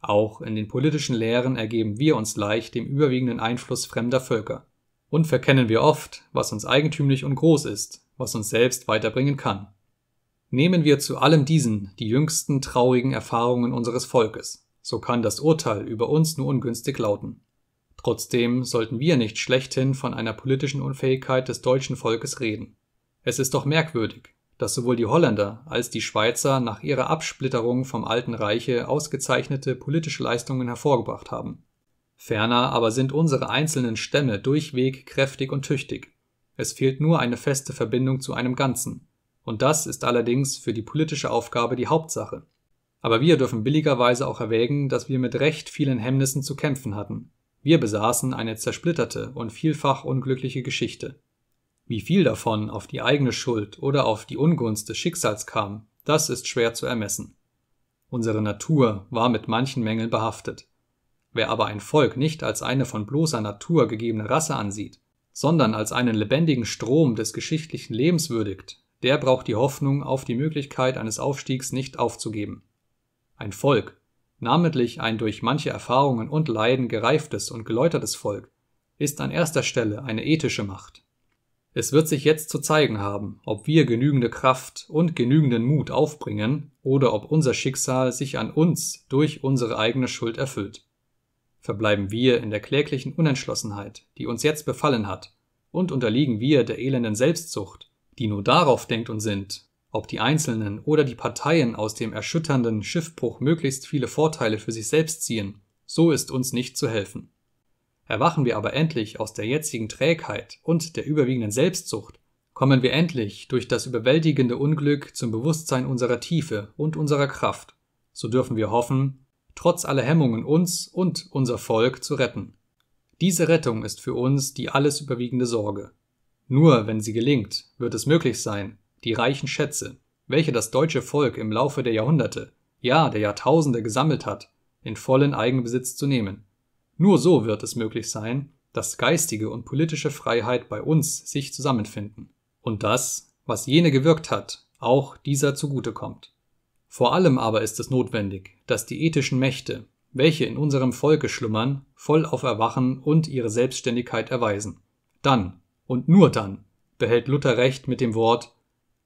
Auch in den politischen Lehren ergeben wir uns leicht dem überwiegenden Einfluss fremder Völker. Und verkennen wir oft, was uns eigentümlich und groß ist, was uns selbst weiterbringen kann. Nehmen wir zu allem diesen die jüngsten traurigen Erfahrungen unseres Volkes, so kann das Urteil über uns nur ungünstig lauten. Trotzdem sollten wir nicht schlechthin von einer politischen Unfähigkeit des deutschen Volkes reden. Es ist doch merkwürdig, dass sowohl die Holländer als die Schweizer nach ihrer Absplitterung vom Alten Reiche ausgezeichnete politische Leistungen hervorgebracht haben. Ferner aber sind unsere einzelnen Stämme durchweg kräftig und tüchtig. Es fehlt nur eine feste Verbindung zu einem Ganzen, und das ist allerdings für die politische Aufgabe die Hauptsache. Aber wir dürfen billigerweise auch erwägen, dass wir mit recht vielen Hemmnissen zu kämpfen hatten. Wir besaßen eine zersplitterte und vielfach unglückliche Geschichte. Wie viel davon auf die eigene Schuld oder auf die Ungunst des Schicksals kam, das ist schwer zu ermessen. Unsere Natur war mit manchen Mängeln behaftet. Wer aber ein Volk nicht als eine von bloßer Natur gegebene Rasse ansieht, sondern als einen lebendigen Strom des geschichtlichen Lebens würdigt, der braucht die Hoffnung auf die Möglichkeit eines Aufstiegs nicht aufzugeben. Ein Volk, namentlich ein durch manche Erfahrungen und Leiden gereiftes und geläutertes Volk, ist an erster Stelle eine ethische Macht. Es wird sich jetzt zu zeigen haben, ob wir genügende Kraft und genügenden Mut aufbringen oder ob unser Schicksal sich an uns durch unsere eigene Schuld erfüllt. Verbleiben wir in der kläglichen Unentschlossenheit, die uns jetzt befallen hat, und unterliegen wir der elenden Selbstzucht, die nur darauf denkt und sinnt, ob die Einzelnen oder die Parteien aus dem erschütternden Schiffbruch möglichst viele Vorteile für sich selbst ziehen, so ist uns nicht zu helfen. Erwachen wir aber endlich aus der jetzigen Trägheit und der überwiegenden Selbstsucht, kommen wir endlich durch das überwältigende Unglück zum Bewusstsein unserer Tiefe und unserer Kraft, so dürfen wir hoffen, trotz aller Hemmungen uns und unser Volk zu retten. Diese Rettung ist für uns die alles überwiegende Sorge. Nur wenn sie gelingt, wird es möglich sein, die reichen Schätze, welche das deutsche Volk im Laufe der Jahrhunderte, ja der Jahrtausende gesammelt hat, in vollen Eigenbesitz zu nehmen. Nur so wird es möglich sein, dass geistige und politische Freiheit bei uns sich zusammenfinden und das, was jene gewirkt hat, auch dieser zugute kommt. Vor allem aber ist es notwendig, dass die ethischen Mächte, welche in unserem Volke schlummern, voll auf Erwachen und ihre Selbstständigkeit erweisen. Dann und nur dann behält Luther recht mit dem Wort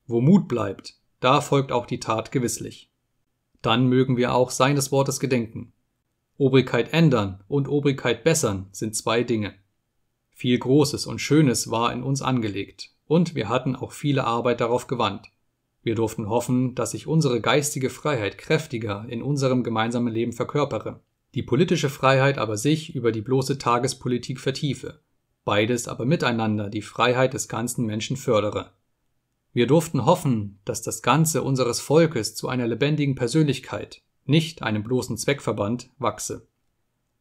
Wo Mut bleibt, da folgt auch die Tat gewisslich. Dann mögen wir auch seines Wortes gedenken. Obrigkeit ändern und Obrigkeit bessern sind zwei Dinge. Viel Großes und Schönes war in uns angelegt, und wir hatten auch viele Arbeit darauf gewandt. Wir durften hoffen, dass sich unsere geistige Freiheit kräftiger in unserem gemeinsamen Leben verkörpere, die politische Freiheit aber sich über die bloße Tagespolitik vertiefe beides aber miteinander die Freiheit des ganzen Menschen fördere. Wir durften hoffen, dass das Ganze unseres Volkes zu einer lebendigen Persönlichkeit, nicht einem bloßen Zweckverband, wachse.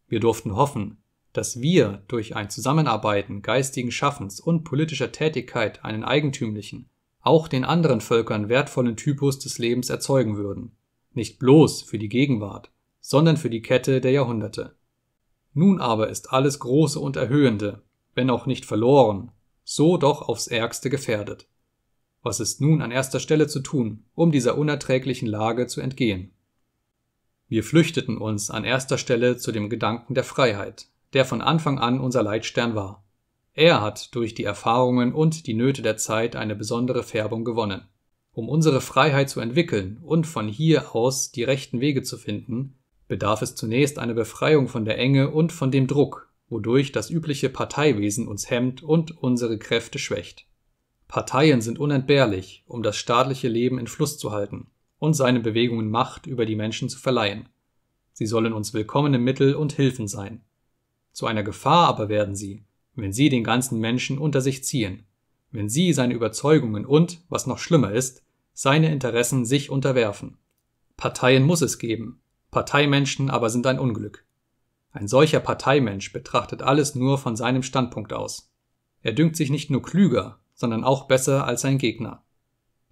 Wir durften hoffen, dass wir durch ein Zusammenarbeiten geistigen Schaffens und politischer Tätigkeit einen eigentümlichen, auch den anderen Völkern wertvollen Typus des Lebens erzeugen würden, nicht bloß für die Gegenwart, sondern für die Kette der Jahrhunderte. Nun aber ist alles Große und Erhöhende wenn auch nicht verloren, so doch aufs Ärgste gefährdet. Was ist nun an erster Stelle zu tun, um dieser unerträglichen Lage zu entgehen? Wir flüchteten uns an erster Stelle zu dem Gedanken der Freiheit, der von Anfang an unser Leitstern war. Er hat durch die Erfahrungen und die Nöte der Zeit eine besondere Färbung gewonnen. Um unsere Freiheit zu entwickeln und von hier aus die rechten Wege zu finden, bedarf es zunächst einer Befreiung von der Enge und von dem Druck, wodurch das übliche Parteiwesen uns hemmt und unsere Kräfte schwächt. Parteien sind unentbehrlich, um das staatliche Leben in Fluss zu halten und seine Bewegungen Macht über die Menschen zu verleihen. Sie sollen uns willkommene Mittel und Hilfen sein. Zu einer Gefahr aber werden sie, wenn sie den ganzen Menschen unter sich ziehen, wenn sie seine Überzeugungen und, was noch schlimmer ist, seine Interessen sich unterwerfen. Parteien muss es geben, Parteimenschen aber sind ein Unglück. Ein solcher Parteimensch betrachtet alles nur von seinem Standpunkt aus. Er dünkt sich nicht nur klüger, sondern auch besser als sein Gegner.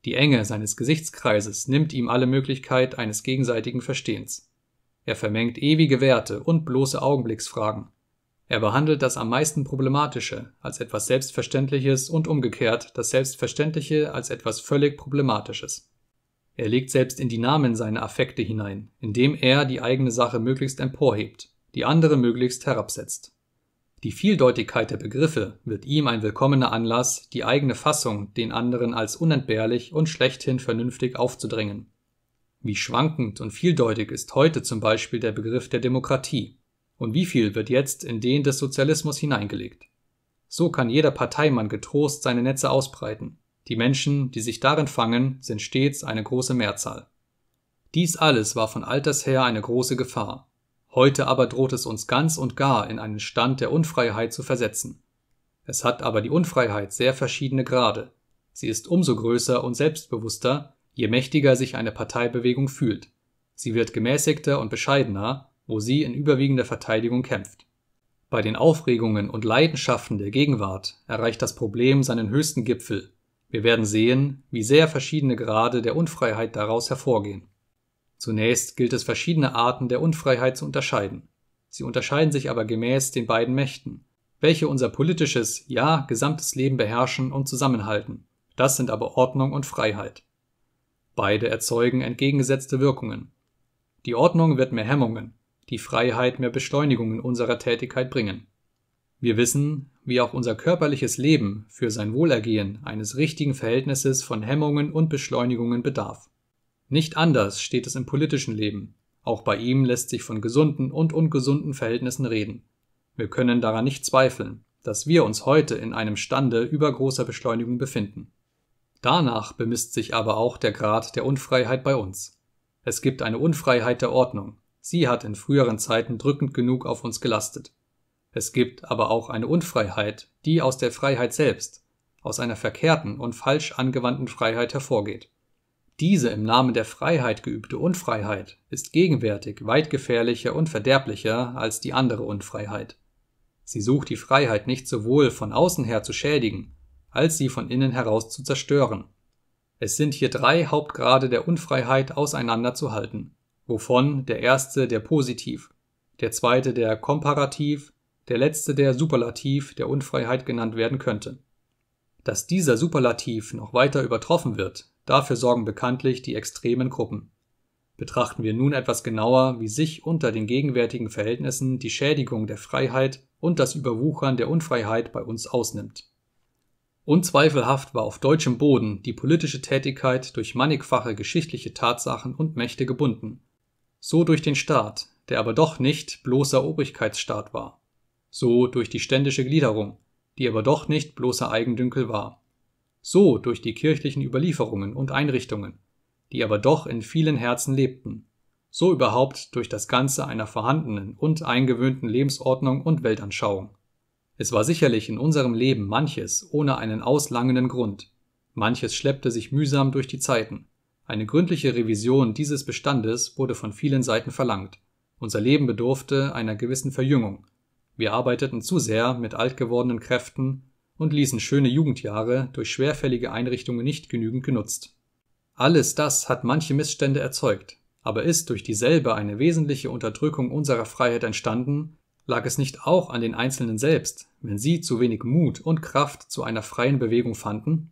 Die Enge seines Gesichtskreises nimmt ihm alle Möglichkeit eines gegenseitigen Verstehens. Er vermengt ewige Werte und bloße Augenblicksfragen. Er behandelt das am meisten Problematische als etwas Selbstverständliches und umgekehrt das Selbstverständliche als etwas völlig Problematisches. Er legt selbst in die Namen seine Affekte hinein, indem er die eigene Sache möglichst emporhebt die andere möglichst herabsetzt. Die Vieldeutigkeit der Begriffe wird ihm ein willkommener Anlass, die eigene Fassung den anderen als unentbehrlich und schlechthin vernünftig aufzudrängen. Wie schwankend und vieldeutig ist heute zum Beispiel der Begriff der Demokratie, und wie viel wird jetzt in den des Sozialismus hineingelegt? So kann jeder Parteimann getrost seine Netze ausbreiten. Die Menschen, die sich darin fangen, sind stets eine große Mehrzahl. Dies alles war von alters her eine große Gefahr, Heute aber droht es uns ganz und gar in einen Stand der Unfreiheit zu versetzen. Es hat aber die Unfreiheit sehr verschiedene Grade. Sie ist umso größer und selbstbewusster, je mächtiger sich eine Parteibewegung fühlt. Sie wird gemäßigter und bescheidener, wo sie in überwiegender Verteidigung kämpft. Bei den Aufregungen und Leidenschaften der Gegenwart erreicht das Problem seinen höchsten Gipfel. Wir werden sehen, wie sehr verschiedene Grade der Unfreiheit daraus hervorgehen. Zunächst gilt es verschiedene Arten der Unfreiheit zu unterscheiden. Sie unterscheiden sich aber gemäß den beiden Mächten, welche unser politisches, ja gesamtes Leben beherrschen und zusammenhalten. Das sind aber Ordnung und Freiheit. Beide erzeugen entgegengesetzte Wirkungen. Die Ordnung wird mehr Hemmungen, die Freiheit mehr Beschleunigungen unserer Tätigkeit bringen. Wir wissen, wie auch unser körperliches Leben für sein Wohlergehen eines richtigen Verhältnisses von Hemmungen und Beschleunigungen bedarf. Nicht anders steht es im politischen Leben. Auch bei ihm lässt sich von gesunden und ungesunden Verhältnissen reden. Wir können daran nicht zweifeln, dass wir uns heute in einem Stande übergroßer Beschleunigung befinden. Danach bemisst sich aber auch der Grad der Unfreiheit bei uns. Es gibt eine Unfreiheit der Ordnung. Sie hat in früheren Zeiten drückend genug auf uns gelastet. Es gibt aber auch eine Unfreiheit, die aus der Freiheit selbst, aus einer verkehrten und falsch angewandten Freiheit hervorgeht. Diese im Namen der Freiheit geübte Unfreiheit ist gegenwärtig weit gefährlicher und verderblicher als die andere Unfreiheit. Sie sucht die Freiheit nicht sowohl von außen her zu schädigen, als sie von innen heraus zu zerstören. Es sind hier drei Hauptgrade der Unfreiheit auseinanderzuhalten, wovon der erste der Positiv, der zweite der Komparativ, der letzte der Superlativ der Unfreiheit genannt werden könnte. Dass dieser Superlativ noch weiter übertroffen wird, Dafür sorgen bekanntlich die extremen Gruppen. Betrachten wir nun etwas genauer, wie sich unter den gegenwärtigen Verhältnissen die Schädigung der Freiheit und das Überwuchern der Unfreiheit bei uns ausnimmt. Unzweifelhaft war auf deutschem Boden die politische Tätigkeit durch mannigfache geschichtliche Tatsachen und Mächte gebunden. So durch den Staat, der aber doch nicht bloßer Obrigkeitsstaat war. So durch die ständische Gliederung, die aber doch nicht bloßer Eigendünkel war so durch die kirchlichen Überlieferungen und Einrichtungen, die aber doch in vielen Herzen lebten, so überhaupt durch das Ganze einer vorhandenen und eingewöhnten Lebensordnung und Weltanschauung. Es war sicherlich in unserem Leben manches ohne einen auslangenden Grund, manches schleppte sich mühsam durch die Zeiten. Eine gründliche Revision dieses Bestandes wurde von vielen Seiten verlangt. Unser Leben bedurfte einer gewissen Verjüngung. Wir arbeiteten zu sehr mit altgewordenen Kräften und ließen schöne Jugendjahre durch schwerfällige Einrichtungen nicht genügend genutzt. Alles das hat manche Missstände erzeugt, aber ist durch dieselbe eine wesentliche Unterdrückung unserer Freiheit entstanden, lag es nicht auch an den Einzelnen selbst, wenn sie zu wenig Mut und Kraft zu einer freien Bewegung fanden?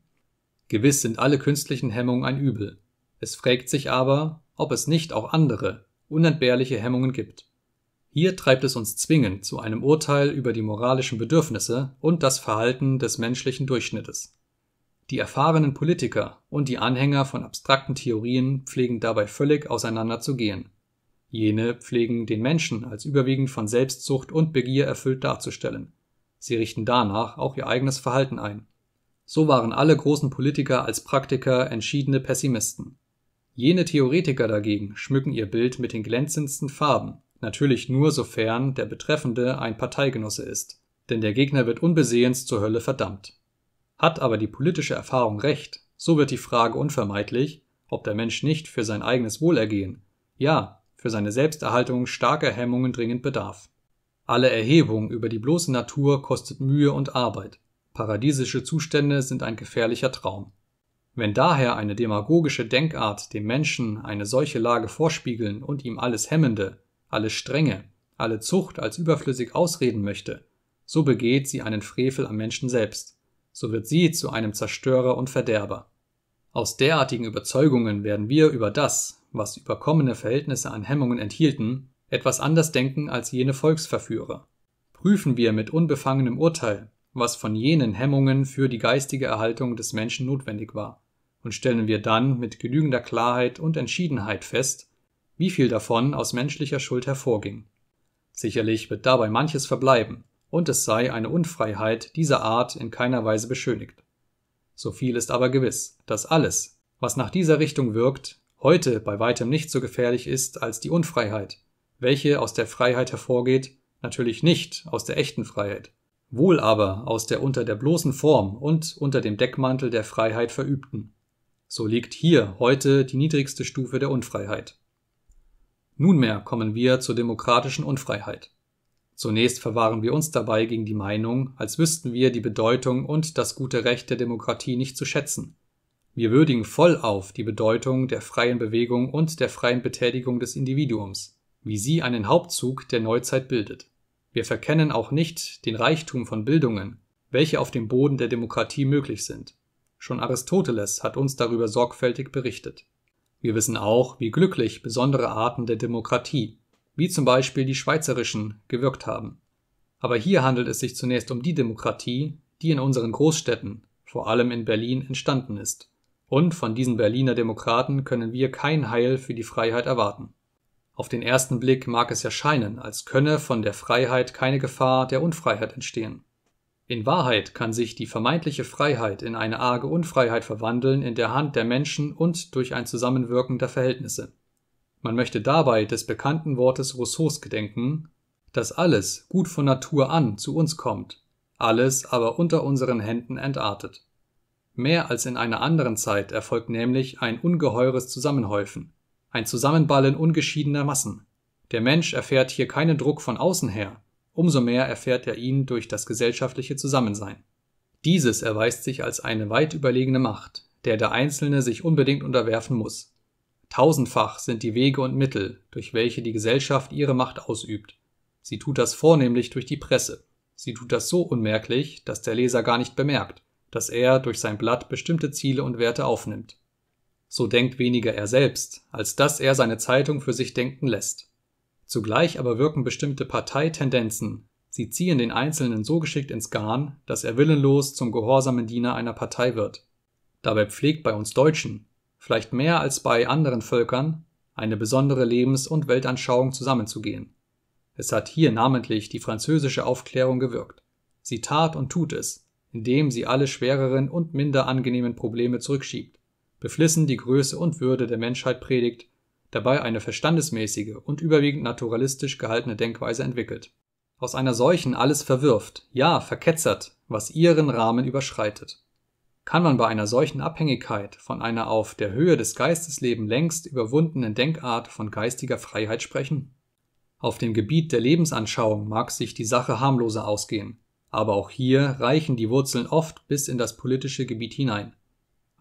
Gewiss sind alle künstlichen Hemmungen ein Übel. Es fragt sich aber, ob es nicht auch andere, unentbehrliche Hemmungen gibt. Hier treibt es uns zwingend zu einem Urteil über die moralischen Bedürfnisse und das Verhalten des menschlichen Durchschnittes. Die erfahrenen Politiker und die Anhänger von abstrakten Theorien pflegen dabei völlig auseinander zu gehen. Jene pflegen den Menschen als überwiegend von Selbstsucht und Begier erfüllt darzustellen. Sie richten danach auch ihr eigenes Verhalten ein. So waren alle großen Politiker als Praktiker entschiedene Pessimisten. Jene Theoretiker dagegen schmücken ihr Bild mit den glänzendsten Farben natürlich nur sofern der Betreffende ein Parteigenosse ist, denn der Gegner wird unbesehens zur Hölle verdammt. Hat aber die politische Erfahrung recht, so wird die Frage unvermeidlich, ob der Mensch nicht für sein eigenes Wohlergehen, ja, für seine Selbsterhaltung starker Hemmungen dringend bedarf. Alle Erhebung über die bloße Natur kostet Mühe und Arbeit. Paradiesische Zustände sind ein gefährlicher Traum. Wenn daher eine demagogische Denkart dem Menschen eine solche Lage vorspiegeln und ihm alles Hemmende, alle Strenge, alle Zucht als überflüssig ausreden möchte, so begeht sie einen Frevel am Menschen selbst, so wird sie zu einem Zerstörer und Verderber. Aus derartigen Überzeugungen werden wir über das, was überkommene Verhältnisse an Hemmungen enthielten, etwas anders denken als jene Volksverführer. Prüfen wir mit unbefangenem Urteil, was von jenen Hemmungen für die geistige Erhaltung des Menschen notwendig war, und stellen wir dann mit genügender Klarheit und Entschiedenheit fest, wie viel davon aus menschlicher Schuld hervorging. Sicherlich wird dabei manches verbleiben, und es sei eine Unfreiheit dieser Art in keiner Weise beschönigt. So viel ist aber gewiss, dass alles, was nach dieser Richtung wirkt, heute bei weitem nicht so gefährlich ist als die Unfreiheit, welche aus der Freiheit hervorgeht, natürlich nicht aus der echten Freiheit, wohl aber aus der unter der bloßen Form und unter dem Deckmantel der Freiheit verübten. So liegt hier heute die niedrigste Stufe der Unfreiheit. Nunmehr kommen wir zur demokratischen Unfreiheit. Zunächst verwahren wir uns dabei gegen die Meinung, als wüssten wir die Bedeutung und das gute Recht der Demokratie nicht zu schätzen. Wir würdigen voll auf die Bedeutung der freien Bewegung und der freien Betätigung des Individuums, wie sie einen Hauptzug der Neuzeit bildet. Wir verkennen auch nicht den Reichtum von Bildungen, welche auf dem Boden der Demokratie möglich sind. Schon Aristoteles hat uns darüber sorgfältig berichtet. Wir wissen auch, wie glücklich besondere Arten der Demokratie, wie zum Beispiel die schweizerischen, gewirkt haben. Aber hier handelt es sich zunächst um die Demokratie, die in unseren Großstädten, vor allem in Berlin, entstanden ist. Und von diesen Berliner Demokraten können wir kein Heil für die Freiheit erwarten. Auf den ersten Blick mag es ja scheinen, als könne von der Freiheit keine Gefahr der Unfreiheit entstehen. In Wahrheit kann sich die vermeintliche Freiheit in eine arge Unfreiheit verwandeln in der Hand der Menschen und durch ein Zusammenwirken der Verhältnisse. Man möchte dabei des bekannten Wortes Rousseaus gedenken, dass alles gut von Natur an zu uns kommt, alles aber unter unseren Händen entartet. Mehr als in einer anderen Zeit erfolgt nämlich ein ungeheures Zusammenhäufen, ein Zusammenballen ungeschiedener Massen. Der Mensch erfährt hier keinen Druck von außen her, Umso mehr erfährt er ihn durch das gesellschaftliche Zusammensein. Dieses erweist sich als eine weit überlegene Macht, der der Einzelne sich unbedingt unterwerfen muss. Tausendfach sind die Wege und Mittel, durch welche die Gesellschaft ihre Macht ausübt. Sie tut das vornehmlich durch die Presse. Sie tut das so unmerklich, dass der Leser gar nicht bemerkt, dass er durch sein Blatt bestimmte Ziele und Werte aufnimmt. So denkt weniger er selbst, als dass er seine Zeitung für sich denken lässt. Zugleich aber wirken bestimmte Parteitendenzen. Sie ziehen den Einzelnen so geschickt ins Garn, dass er willenlos zum gehorsamen Diener einer Partei wird. Dabei pflegt bei uns Deutschen, vielleicht mehr als bei anderen Völkern, eine besondere Lebens- und Weltanschauung zusammenzugehen. Es hat hier namentlich die französische Aufklärung gewirkt. Sie tat und tut es, indem sie alle schwereren und minder angenehmen Probleme zurückschiebt, beflissen die Größe und Würde der Menschheit predigt dabei eine verstandesmäßige und überwiegend naturalistisch gehaltene Denkweise entwickelt. Aus einer solchen alles verwirft, ja verketzert, was ihren Rahmen überschreitet. Kann man bei einer solchen Abhängigkeit von einer auf der Höhe des Geistesleben längst überwundenen Denkart von geistiger Freiheit sprechen? Auf dem Gebiet der Lebensanschauung mag sich die Sache harmloser ausgehen, aber auch hier reichen die Wurzeln oft bis in das politische Gebiet hinein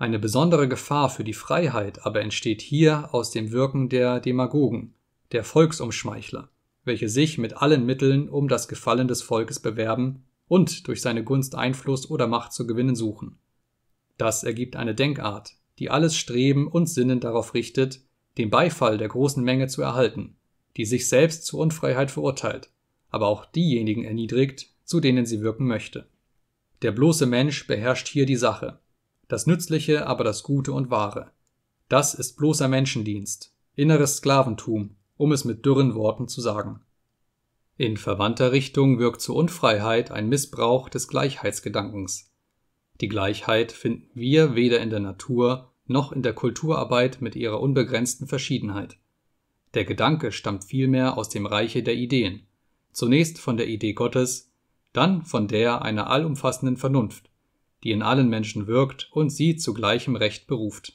eine besondere Gefahr für die Freiheit aber entsteht hier aus dem Wirken der Demagogen, der Volksumschmeichler, welche sich mit allen Mitteln um das Gefallen des Volkes bewerben und durch seine Gunst Einfluss oder Macht zu gewinnen suchen. Das ergibt eine Denkart, die alles Streben und Sinnen darauf richtet, den Beifall der großen Menge zu erhalten, die sich selbst zur Unfreiheit verurteilt, aber auch diejenigen erniedrigt, zu denen sie wirken möchte. Der bloße Mensch beherrscht hier die Sache, das Nützliche aber das Gute und Wahre. Das ist bloßer Menschendienst, inneres Sklaventum, um es mit dürren Worten zu sagen. In verwandter Richtung wirkt zur Unfreiheit ein Missbrauch des Gleichheitsgedankens. Die Gleichheit finden wir weder in der Natur noch in der Kulturarbeit mit ihrer unbegrenzten Verschiedenheit. Der Gedanke stammt vielmehr aus dem Reiche der Ideen, zunächst von der Idee Gottes, dann von der einer allumfassenden Vernunft, die in allen Menschen wirkt und sie zu gleichem Recht beruft.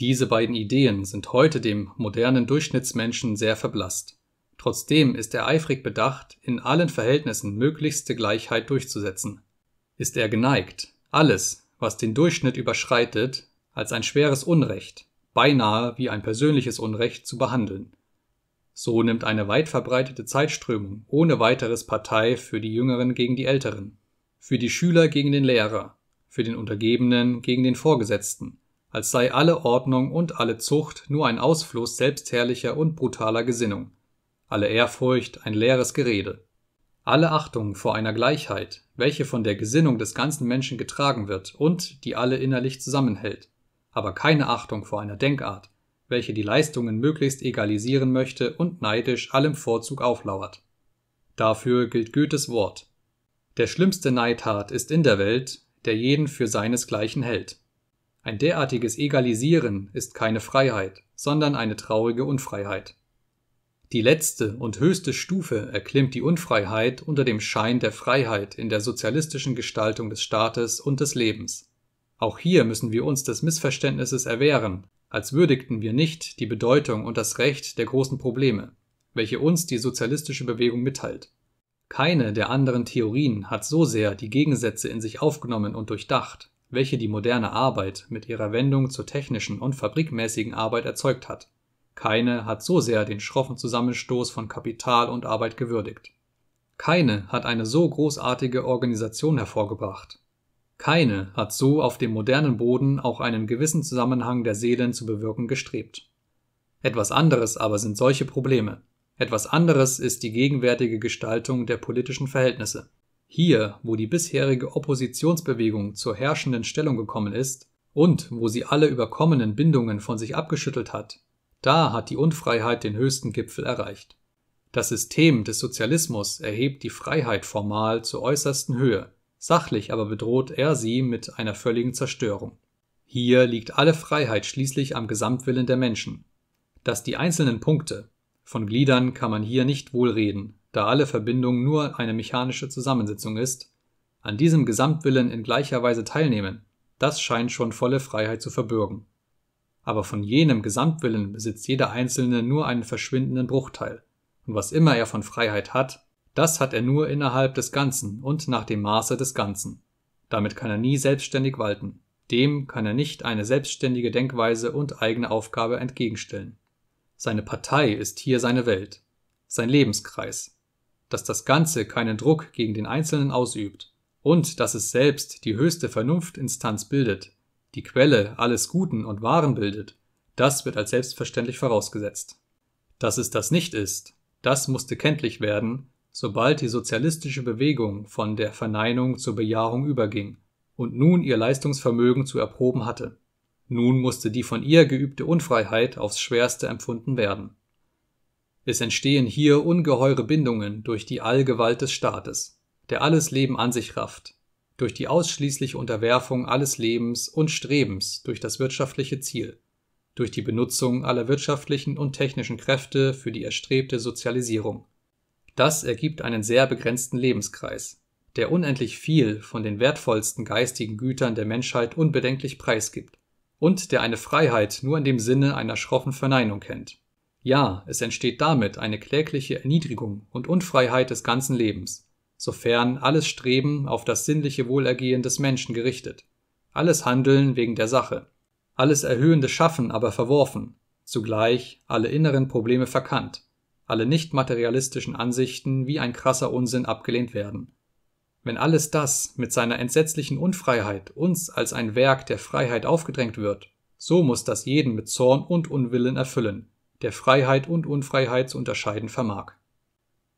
Diese beiden Ideen sind heute dem modernen Durchschnittsmenschen sehr verblasst. Trotzdem ist er eifrig bedacht, in allen Verhältnissen möglichste Gleichheit durchzusetzen. Ist er geneigt, alles, was den Durchschnitt überschreitet, als ein schweres Unrecht, beinahe wie ein persönliches Unrecht zu behandeln. So nimmt eine weit verbreitete Zeitströmung ohne weiteres Partei für die Jüngeren gegen die Älteren, für die Schüler gegen den Lehrer, für den Untergebenen gegen den Vorgesetzten, als sei alle Ordnung und alle Zucht nur ein Ausfluss selbstherrlicher und brutaler Gesinnung, alle Ehrfurcht ein leeres Gerede. Alle Achtung vor einer Gleichheit, welche von der Gesinnung des ganzen Menschen getragen wird und die alle innerlich zusammenhält, aber keine Achtung vor einer Denkart, welche die Leistungen möglichst egalisieren möchte und neidisch allem Vorzug auflauert. Dafür gilt Goethes Wort. Der schlimmste Neidhart ist in der Welt, der jeden für seinesgleichen hält. Ein derartiges Egalisieren ist keine Freiheit, sondern eine traurige Unfreiheit. Die letzte und höchste Stufe erklimmt die Unfreiheit unter dem Schein der Freiheit in der sozialistischen Gestaltung des Staates und des Lebens. Auch hier müssen wir uns des Missverständnisses erwehren, als würdigten wir nicht die Bedeutung und das Recht der großen Probleme, welche uns die sozialistische Bewegung mitteilt. Keine der anderen Theorien hat so sehr die Gegensätze in sich aufgenommen und durchdacht, welche die moderne Arbeit mit ihrer Wendung zur technischen und fabrikmäßigen Arbeit erzeugt hat. Keine hat so sehr den schroffen Zusammenstoß von Kapital und Arbeit gewürdigt. Keine hat eine so großartige Organisation hervorgebracht. Keine hat so auf dem modernen Boden auch einen gewissen Zusammenhang der Seelen zu bewirken gestrebt. Etwas anderes aber sind solche Probleme, etwas anderes ist die gegenwärtige Gestaltung der politischen Verhältnisse. Hier, wo die bisherige Oppositionsbewegung zur herrschenden Stellung gekommen ist und wo sie alle überkommenen Bindungen von sich abgeschüttelt hat, da hat die Unfreiheit den höchsten Gipfel erreicht. Das System des Sozialismus erhebt die Freiheit formal zur äußersten Höhe, sachlich aber bedroht er sie mit einer völligen Zerstörung. Hier liegt alle Freiheit schließlich am Gesamtwillen der Menschen. Dass die einzelnen Punkte, von Gliedern kann man hier nicht wohl reden, da alle Verbindung nur eine mechanische Zusammensetzung ist. An diesem Gesamtwillen in gleicher Weise teilnehmen, das scheint schon volle Freiheit zu verbürgen. Aber von jenem Gesamtwillen besitzt jeder Einzelne nur einen verschwindenden Bruchteil. Und was immer er von Freiheit hat, das hat er nur innerhalb des Ganzen und nach dem Maße des Ganzen. Damit kann er nie selbstständig walten. Dem kann er nicht eine selbstständige Denkweise und eigene Aufgabe entgegenstellen. Seine Partei ist hier seine Welt, sein Lebenskreis. Dass das Ganze keinen Druck gegen den Einzelnen ausübt und dass es selbst die höchste Vernunftinstanz bildet, die Quelle alles Guten und Wahren bildet, das wird als selbstverständlich vorausgesetzt. Dass es das nicht ist, das musste kenntlich werden, sobald die sozialistische Bewegung von der Verneinung zur Bejahung überging und nun ihr Leistungsvermögen zu erproben hatte. Nun musste die von ihr geübte Unfreiheit aufs schwerste empfunden werden. Es entstehen hier ungeheure Bindungen durch die Allgewalt des Staates, der alles Leben an sich rafft, durch die ausschließliche Unterwerfung alles Lebens und Strebens durch das wirtschaftliche Ziel, durch die Benutzung aller wirtschaftlichen und technischen Kräfte für die erstrebte Sozialisierung. Das ergibt einen sehr begrenzten Lebenskreis, der unendlich viel von den wertvollsten geistigen Gütern der Menschheit unbedenklich preisgibt und der eine Freiheit nur in dem Sinne einer schroffen Verneinung kennt. Ja, es entsteht damit eine klägliche Erniedrigung und Unfreiheit des ganzen Lebens, sofern alles Streben auf das sinnliche Wohlergehen des Menschen gerichtet, alles Handeln wegen der Sache, alles erhöhende Schaffen aber verworfen, zugleich alle inneren Probleme verkannt, alle nicht materialistischen Ansichten wie ein krasser Unsinn abgelehnt werden. Wenn alles das mit seiner entsetzlichen Unfreiheit uns als ein Werk der Freiheit aufgedrängt wird, so muss das jeden mit Zorn und Unwillen erfüllen, der Freiheit und Unfreiheit zu unterscheiden vermag.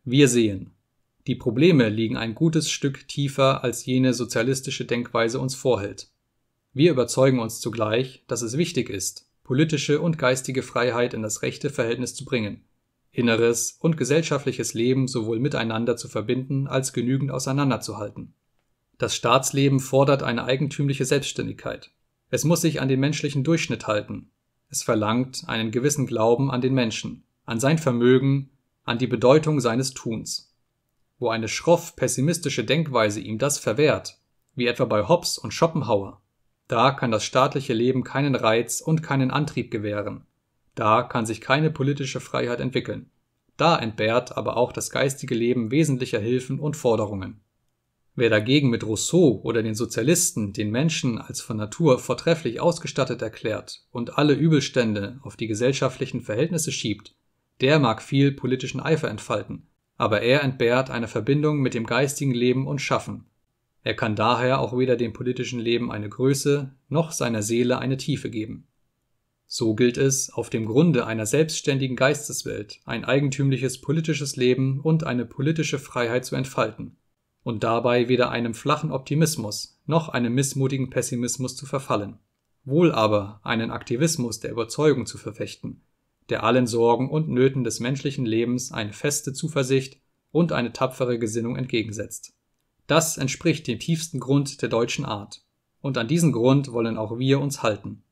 Wir sehen, die Probleme liegen ein gutes Stück tiefer, als jene sozialistische Denkweise uns vorhält. Wir überzeugen uns zugleich, dass es wichtig ist, politische und geistige Freiheit in das rechte Verhältnis zu bringen, inneres und gesellschaftliches Leben sowohl miteinander zu verbinden als genügend auseinanderzuhalten. Das Staatsleben fordert eine eigentümliche Selbstständigkeit. Es muss sich an den menschlichen Durchschnitt halten. Es verlangt einen gewissen Glauben an den Menschen, an sein Vermögen, an die Bedeutung seines Tuns. Wo eine schroff pessimistische Denkweise ihm das verwehrt, wie etwa bei Hobbes und Schopenhauer, da kann das staatliche Leben keinen Reiz und keinen Antrieb gewähren, da kann sich keine politische Freiheit entwickeln. Da entbehrt aber auch das geistige Leben wesentlicher Hilfen und Forderungen. Wer dagegen mit Rousseau oder den Sozialisten den Menschen als von Natur vortrefflich ausgestattet erklärt und alle Übelstände auf die gesellschaftlichen Verhältnisse schiebt, der mag viel politischen Eifer entfalten, aber er entbehrt eine Verbindung mit dem geistigen Leben und Schaffen. Er kann daher auch weder dem politischen Leben eine Größe noch seiner Seele eine Tiefe geben. So gilt es, auf dem Grunde einer selbstständigen Geisteswelt ein eigentümliches politisches Leben und eine politische Freiheit zu entfalten und dabei weder einem flachen Optimismus noch einem missmutigen Pessimismus zu verfallen, wohl aber einen Aktivismus der Überzeugung zu verfechten, der allen Sorgen und Nöten des menschlichen Lebens eine feste Zuversicht und eine tapfere Gesinnung entgegensetzt. Das entspricht dem tiefsten Grund der deutschen Art, und an diesen Grund wollen auch wir uns halten.